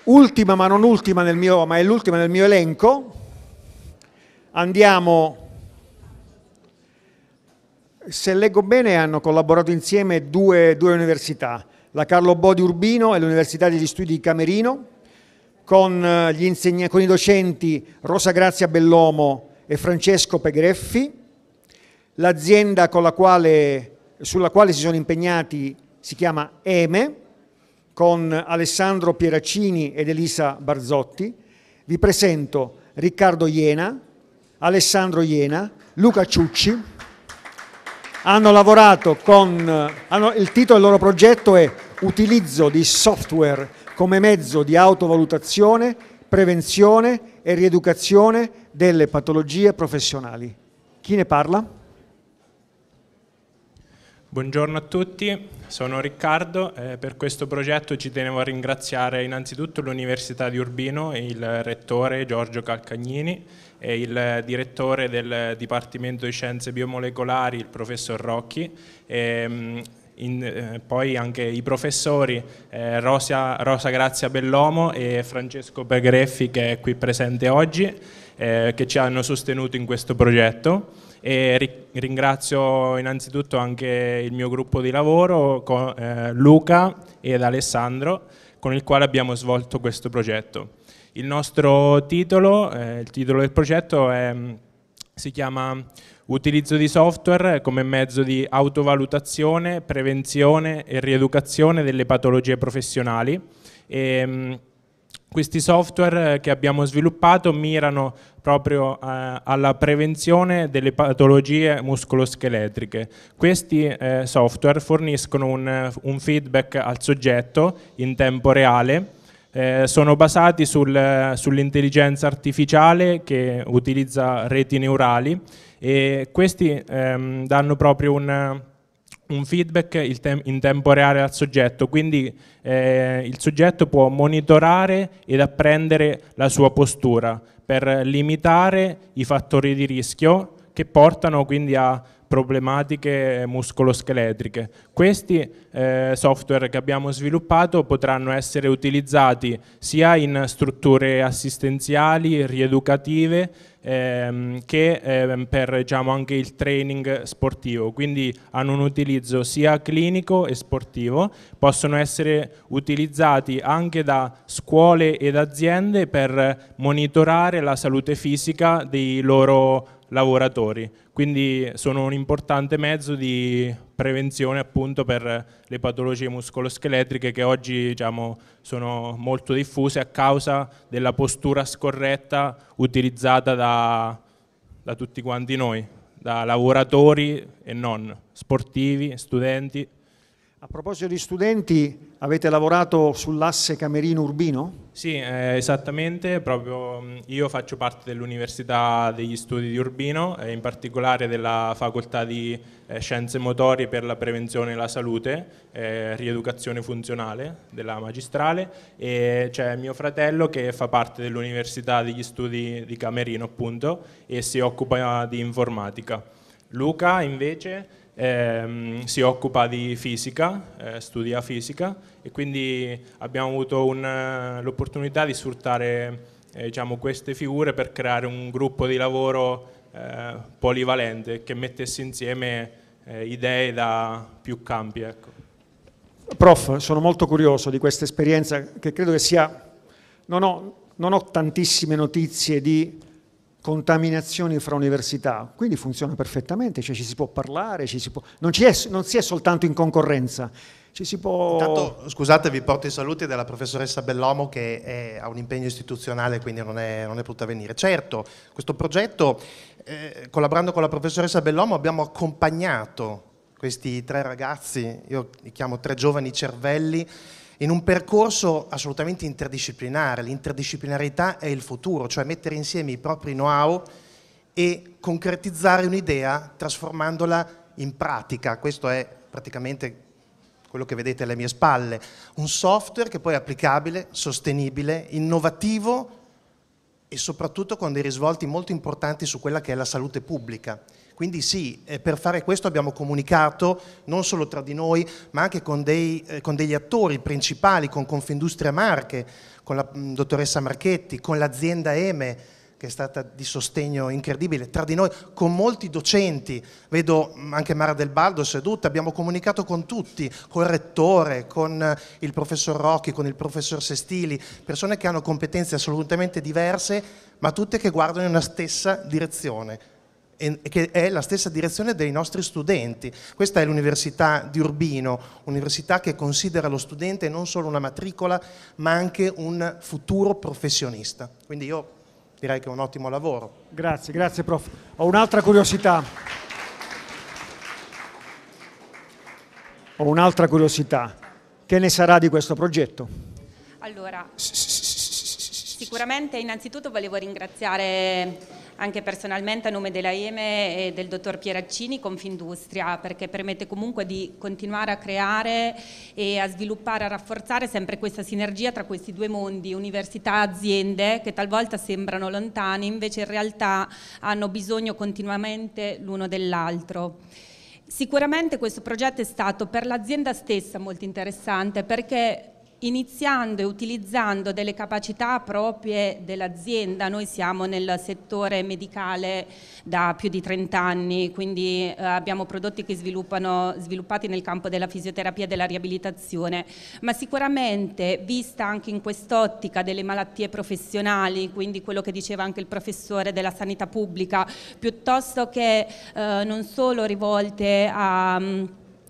Ultima ma non ultima nel mio, ma è l'ultima nel mio elenco. Andiamo se leggo bene, hanno collaborato insieme due, due, università, la Carlo Bodi Urbino e l'Università degli Studi di Camerino, con, eh, insegna- con i docenti Rosa Grazia Bellomo e Francesco Pegreffi, l'azienda quale, sulla quale si sono impegnati si chiama EME, con Alessandro Pieracini ed Elisa Barzotti, vi presento Riccardo Iena, Alessandro Iena, Luca Ciucci. Hanno lavorato con... Hanno, il titolo del loro progetto è Utilizzo di software come mezzo di autovalutazione, prevenzione e rieducazione delle patologie professionali. Chi ne parla?
Buongiorno a tutti, sono Riccardo e eh, per questo progetto ci tenevo a ringraziare innanzitutto l'Università di Urbino, il rettore Giorgio Calcagnini e il direttore del Dipartimento di Scienze Biomolecolari, il professor Rocchi, e, mm, in, eh, poi anche i professori eh, Rosa, Rosa, Grazia Bellomo e Francesco Begreffi che è qui presente oggi, eh, che ci hanno sostenuto in questo progetto e ri ringrazio innanzitutto anche il mio gruppo di lavoro, con, eh, Luca ed Alessandro, con il quale abbiamo svolto questo progetto. Il nostro titolo, eh, il titolo del progetto è, mm, si chiama Utilizzo di software come mezzo di autovalutazione, prevenzione e rieducazione delle patologie professionali. E, mm, questi software eh, che abbiamo sviluppato mirano proprio eh, alla prevenzione delle patologie muscoloscheletriche. Questi eh, software forniscono un, eh, un, feedback al soggetto in tempo reale, eh, sono basati sul, eh, sull'intelligenza artificiale che utilizza reti neurali e questi ehm, danno proprio un un feedback in tempo reale al soggetto, quindi eh, il soggetto può monitorare ed apprendere la sua postura per limitare i fattori di rischio che portano quindi a problematiche muscoloscheletriche. Questi eh, software che abbiamo sviluppato potranno essere utilizzati sia in strutture assistenziali, rieducative, ehm, che ehm, per diciamo, anche il training sportivo, quindi hanno un utilizzo sia clinico e sportivo, possono essere utilizzati anche da scuole ed aziende per monitorare la salute fisica dei loro lavoratori, quindi sono un importante mezzo di prevenzione appunto per le patologie muscoloscheletriche che oggi diciamo, sono molto diffuse a causa della postura scorretta utilizzata da, da tutti quanti noi, da lavoratori e non, sportivi, studenti.
A proposito di studenti, Avete lavorato sull'asse Camerino-Urbino?
Sì, eh, esattamente, proprio mm, io faccio parte dell'Università degli Studi di Urbino, eh, in particolare della Facoltà di eh, Scienze Motorie per la Prevenzione e la Salute, eh, rieducazione funzionale della magistrale, e c'è mio fratello che fa parte dell'Università degli Studi di Camerino appunto e si occupa di informatica. Luca invece ehm, si occupa di fisica, eh, studia fisica e quindi abbiamo avuto eh, l'opportunità di sfruttare eh, diciamo, queste figure per creare un gruppo di lavoro eh, polivalente che mettesse insieme eh, idee da più campi. Ecco.
Prof, sono molto curioso di questa esperienza che credo che sia... Non ho, non ho tantissime notizie di contaminazioni fra università, quindi funziona perfettamente, cioè ci si può parlare, ci si può, non, è, non, si è soltanto in concorrenza, ci si può... Intanto,
scusate, vi porto i saluti della professoressa Bellomo che è, ha un impegno istituzionale, quindi non è, non è potuta venire. Certo, questo progetto, eh, collaborando con la professoressa Bellomo, abbiamo accompagnato questi tre ragazzi, io li chiamo tre giovani cervelli, in un percorso assolutamente interdisciplinare. L'interdisciplinarità è il futuro, cioè mettere insieme i propri know-how e concretizzare un'idea trasformandola in pratica. Questo è praticamente quello che vedete alle mie spalle. Un software che poi è applicabile, sostenibile, innovativo e soprattutto con dei risvolti molto importanti su quella che è la salute pubblica. Quindi sì, eh, per fare questo abbiamo comunicato non solo tra di noi, ma anche con, dei, eh, con degli attori principali, con Confindustria Marche, con la mh, mm, dottoressa Marchetti, con l'azienda EME, che è stata di sostegno incredibile, tra di noi, con molti docenti, vedo mm, anche Mara Del Baldo seduta, abbiamo comunicato con tutti, con il rettore, con eh, il professor Rocchi, con il professor Sestili, persone che hanno competenze assolutamente diverse, ma tutte che guardano in una stessa direzione, che è la stessa direzione dei nostri studenti. Questa è l'Università di Urbino, università che considera lo studente non solo una matricola, ma anche un futuro professionista. Quindi io direi che è un ottimo lavoro. Grazie, grazie prof. Ho un'altra curiosità.
Ho un'altra curiosità. Che ne sarà di questo progetto?
Allora, sicuramente innanzitutto volevo ringraziare anche personalmente a nome della EME e del dottor Pieraccini Confindustria perché permette comunque di continuare a creare e a sviluppare, a rafforzare sempre questa sinergia tra questi due mondi, università e aziende che talvolta sembrano lontani invece in realtà hanno bisogno continuamente l'uno dell'altro. Sicuramente questo progetto è stato per l'azienda stessa molto interessante perché iniziando e utilizzando delle capacità proprie dell'azienda. Noi siamo nel settore medicale da più di 30 anni, quindi eh, abbiamo prodotti che sviluppano, sviluppati nel campo della fisioterapia e della riabilitazione, ma sicuramente vista anche in quest'ottica delle malattie professionali, quindi quello che diceva anche il professore della sanità pubblica, piuttosto che eh, non solo rivolte a mm,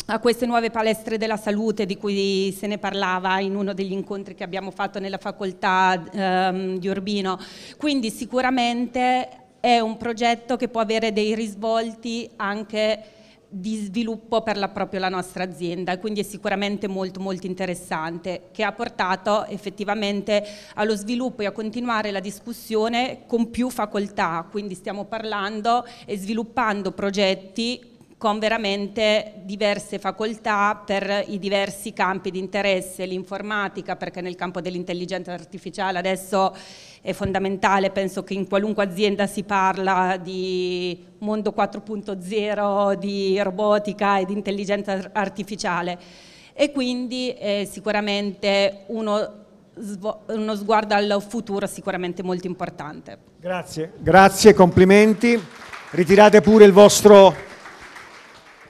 a queste nuove palestre della salute di cui se ne parlava in uno degli incontri che abbiamo fatto nella facoltà ehm, di Urbino. Quindi sicuramente è un progetto che può avere dei risvolti anche di sviluppo per la, proprio la nostra azienda, quindi è sicuramente molto molto interessante, che ha portato effettivamente allo sviluppo e a continuare la discussione con più facoltà, quindi stiamo parlando e sviluppando progetti con veramente diverse facoltà per i diversi campi di interesse, l'informatica perché nel campo dell'intelligenza artificiale adesso è fondamentale, penso che in qualunque azienda si parla di mondo 4.0, di robotica e di intelligenza artificiale e quindi è eh, sicuramente uno uno sguardo al futuro sicuramente molto importante.
Grazie, grazie, complimenti. Ritirate pure il vostro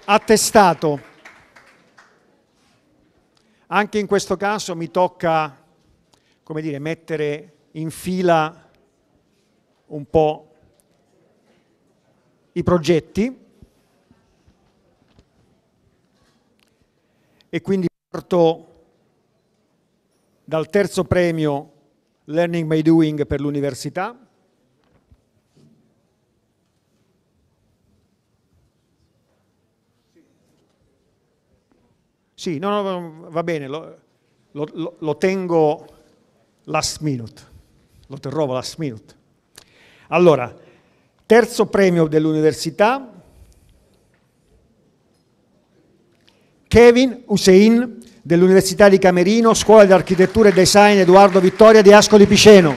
attestato. Anche in questo caso mi tocca, come dire, mettere in fila un po' i progetti e quindi parto dal terzo premio Learning by Doing per l'università, Sì, no, no va bene, lo, lo, lo, tengo last minute, lo terrò last minute. Allora, terzo premio dell'università, Kevin Hussein dell'Università di Camerino, Scuola di Architettura e Design Edoardo Vittoria di Ascoli Piceno.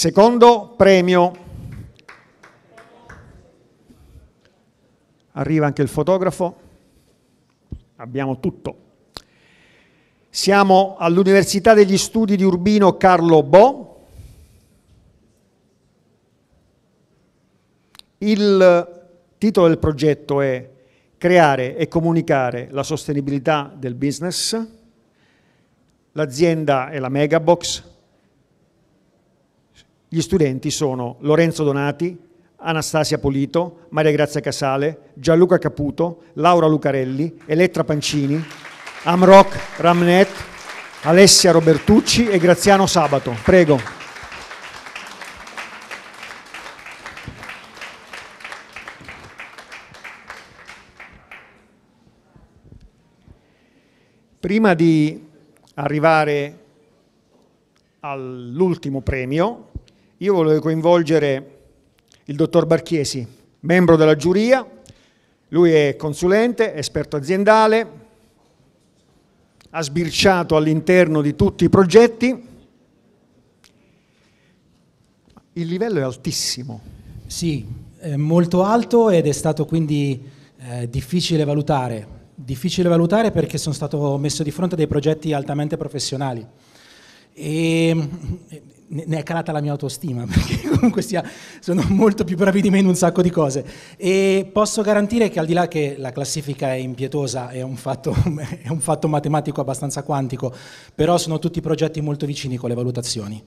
Secondo premio. Arriva anche il fotografo. Abbiamo tutto. Siamo all'Università degli Studi di Urbino Carlo Bo. Il titolo del progetto è Creare e comunicare la sostenibilità del business. L'azienda è la Megabox, gli studenti sono Lorenzo Donati, Anastasia Polito, Maria Grazia Casale, Gianluca Caputo, Laura Lucarelli, Elettra Pancini, Amrok Ramnet, Alessia Robertucci e Graziano Sabato. Prego. Prima di arrivare all'ultimo premio, io volevo coinvolgere il dottor Barchiesi, membro della giuria, lui è consulente, esperto aziendale, ha sbirciato all'interno di tutti i
progetti. Il livello è altissimo. Sì, è molto alto ed è stato quindi eh, difficile valutare. Difficile valutare perché sono stato messo di fronte a dei progetti altamente professionali. E ne è calata la mia autostima, perché comunque sia, sono molto più bravi di me in un sacco di cose. E posso garantire che al di là che la classifica è impietosa, è un fatto, è un fatto matematico abbastanza quantico, però sono tutti progetti molto vicini con le valutazioni.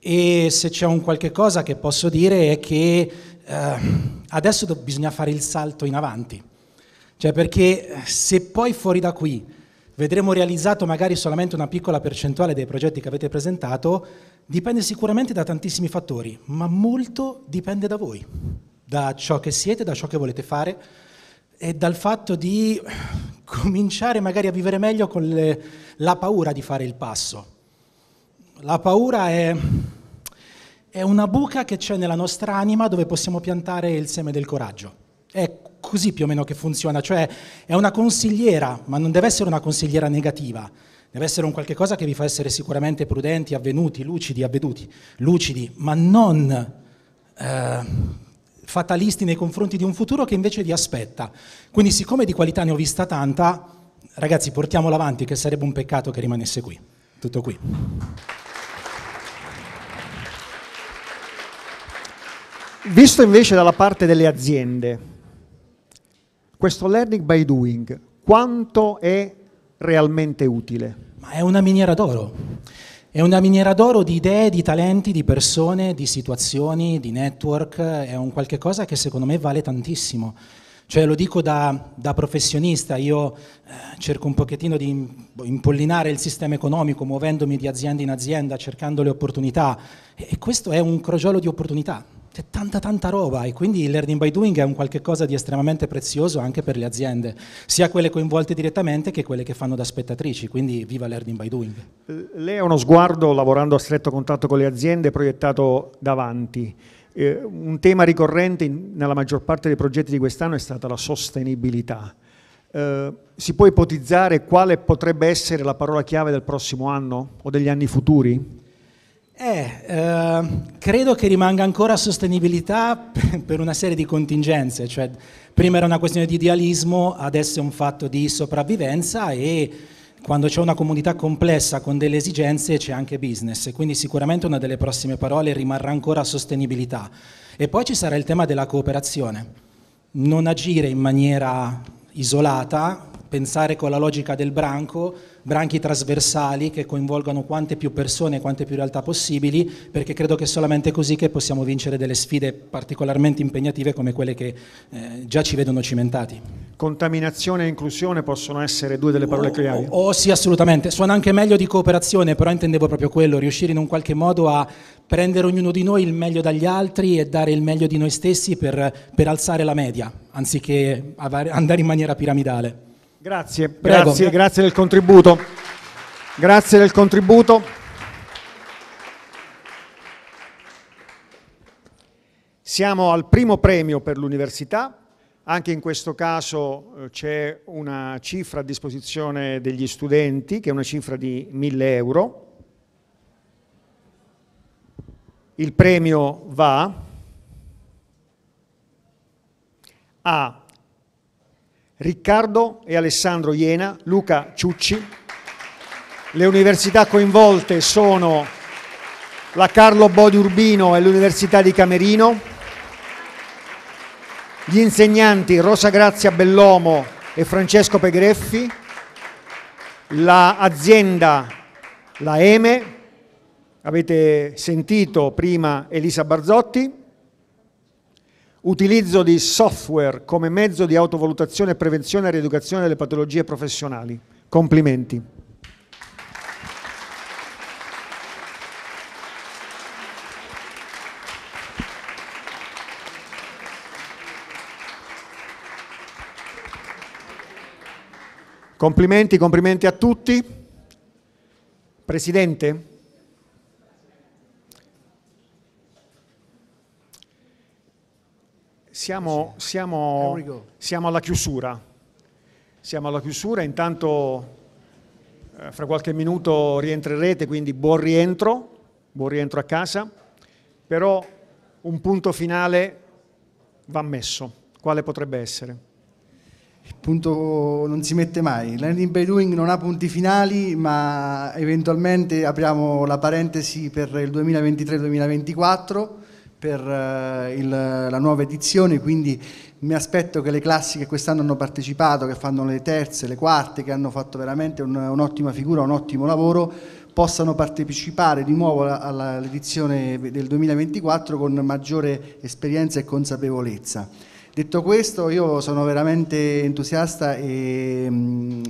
E se c'è un qualche cosa che posso dire è che eh, adesso bisogna fare il salto in avanti, cioè perché se poi fuori da qui vedremo realizzato magari solamente una piccola percentuale dei progetti che avete presentato, dipende sicuramente da tantissimi fattori, ma molto dipende da voi, da ciò che siete, da ciò che volete fare e dal fatto di cominciare magari a vivere meglio con le, la paura di fare il passo. La paura è, è una buca che c'è nella nostra anima dove possiamo piantare il seme del coraggio. È così più o meno che funziona, cioè è una consigliera, ma non deve essere una consigliera negativa, deve essere un qualche cosa che vi fa essere sicuramente prudenti, avvenuti, lucidi, avveduti, lucidi, ma non eh, fatalisti nei confronti di un futuro che invece vi aspetta. Quindi siccome di qualità ne ho vista tanta, ragazzi portiamola avanti che sarebbe un peccato che rimanesse qui. Tutto qui.
Visto invece dalla parte delle aziende, questo learning by
doing quanto è realmente utile? Ma è una miniera d'oro. È una miniera d'oro di idee, di talenti, di persone, di situazioni, di network, è un qualche cosa che secondo me vale tantissimo. Cioè lo dico da, da professionista, io eh, cerco un pochettino di impollinare il sistema economico muovendomi di azienda in azienda, cercando le opportunità e questo è un crogiolo di opportunità c'è tanta tanta roba e quindi il learning by doing è un qualcosa di estremamente prezioso anche per le aziende, sia quelle coinvolte direttamente che quelle che fanno da spettatrici, quindi viva learning by doing. Eh,
Lei ha uno sguardo, lavorando a stretto contatto con le aziende, proiettato davanti. Eh, un tema ricorrente in, nella maggior parte dei progetti di quest'anno è stata la sostenibilità. Eh, si può ipotizzare quale potrebbe essere la parola chiave del prossimo anno o degli anni futuri?
Eh, eh, credo che rimanga ancora sostenibilità per una serie di contingenze, cioè prima era una questione di idealismo, adesso è un fatto di sopravvivenza e quando c'è una comunità complessa con delle esigenze c'è anche business quindi sicuramente una delle prossime parole rimarrà ancora sostenibilità. E poi ci sarà il tema della cooperazione, non agire in maniera isolata, pensare con la logica del branco, branchi trasversali che coinvolgano quante più persone, e quante più realtà possibili, perché credo che solamente così che possiamo vincere delle sfide particolarmente impegnative come quelle che eh, già ci vedono cimentati. Contaminazione e inclusione possono essere due delle parole chiave. Oh, oh, oh, sì, assolutamente. Suona anche meglio di cooperazione, però intendevo proprio quello, riuscire in un qualche modo a prendere ognuno di noi il meglio dagli altri e dare il meglio di noi stessi per, per alzare la media, anziché andare in maniera piramidale. Grazie, grazie,
grazie del contributo. Grazie del contributo. Siamo al primo premio per l'università, anche in questo caso eh, c'è una cifra a disposizione degli studenti che è una cifra di 1000 euro. Il premio va a Riccardo e Alessandro Iena, Luca Ciucci. Le università coinvolte sono la Carlo Bodi Urbino e l'Università di Camerino, gli insegnanti Rosa Grazia Bellomo e Francesco Pegreffi, l'azienda la EME, avete sentito prima Elisa Barzotti, utilizzo di software come mezzo di autovalutazione, prevenzione e rieducazione delle patologie professionali. Complimenti. Complimenti, complimenti a tutti. Presidente, Siamo, siamo, siamo alla chiusura. Siamo alla chiusura, intanto eh, fra qualche minuto rientrerete, quindi buon rientro, buon rientro a casa, però un punto finale va messo, quale potrebbe essere?
Il punto non si mette mai, Landing by doing non ha punti finali, ma eventualmente apriamo la parentesi per il 2023-2024 per uh, il, la nuova edizione, quindi mi aspetto che le classi che quest'anno hanno partecipato, che fanno le terze, le quarte, che hanno fatto veramente un'ottima figura, un ottimo lavoro, possano partecipare di nuovo all'edizione del 2024 con maggiore esperienza e consapevolezza. Detto questo, io sono veramente entusiasta e... Mh, mm,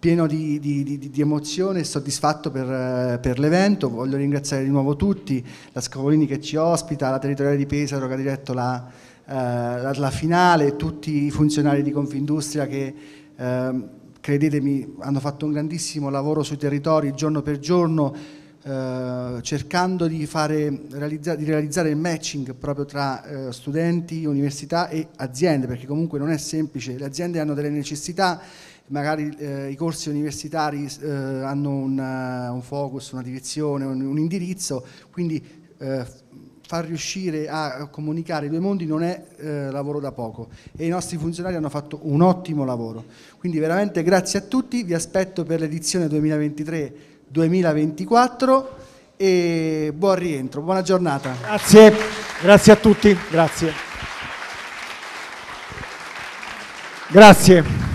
pieno di, di, di, di, emozione e soddisfatto per, eh, per l'evento. Voglio ringraziare di nuovo tutti, la Scavolini che ci ospita, la territoriale di Pesaro che ha diretto la, eh, la, la finale, tutti i funzionari di Confindustria che eh, credetemi hanno fatto un grandissimo lavoro sui territori giorno per giorno. Eh, cercando fare, realizza, di, realizzare il matching proprio tra eh, studenti, università e aziende, perché comunque non è semplice, le aziende hanno delle necessità, magari eh, i corsi universitari eh, hanno una, eh, un focus, una direzione, un, un indirizzo, quindi eh, far riuscire a comunicare i due mondi non è eh, lavoro da poco e i nostri funzionari hanno fatto un ottimo lavoro. Quindi veramente grazie a tutti, vi aspetto per l'edizione 2023-2024 e buon rientro, buona giornata.
Grazie, grazie a tutti, grazie. Grazie.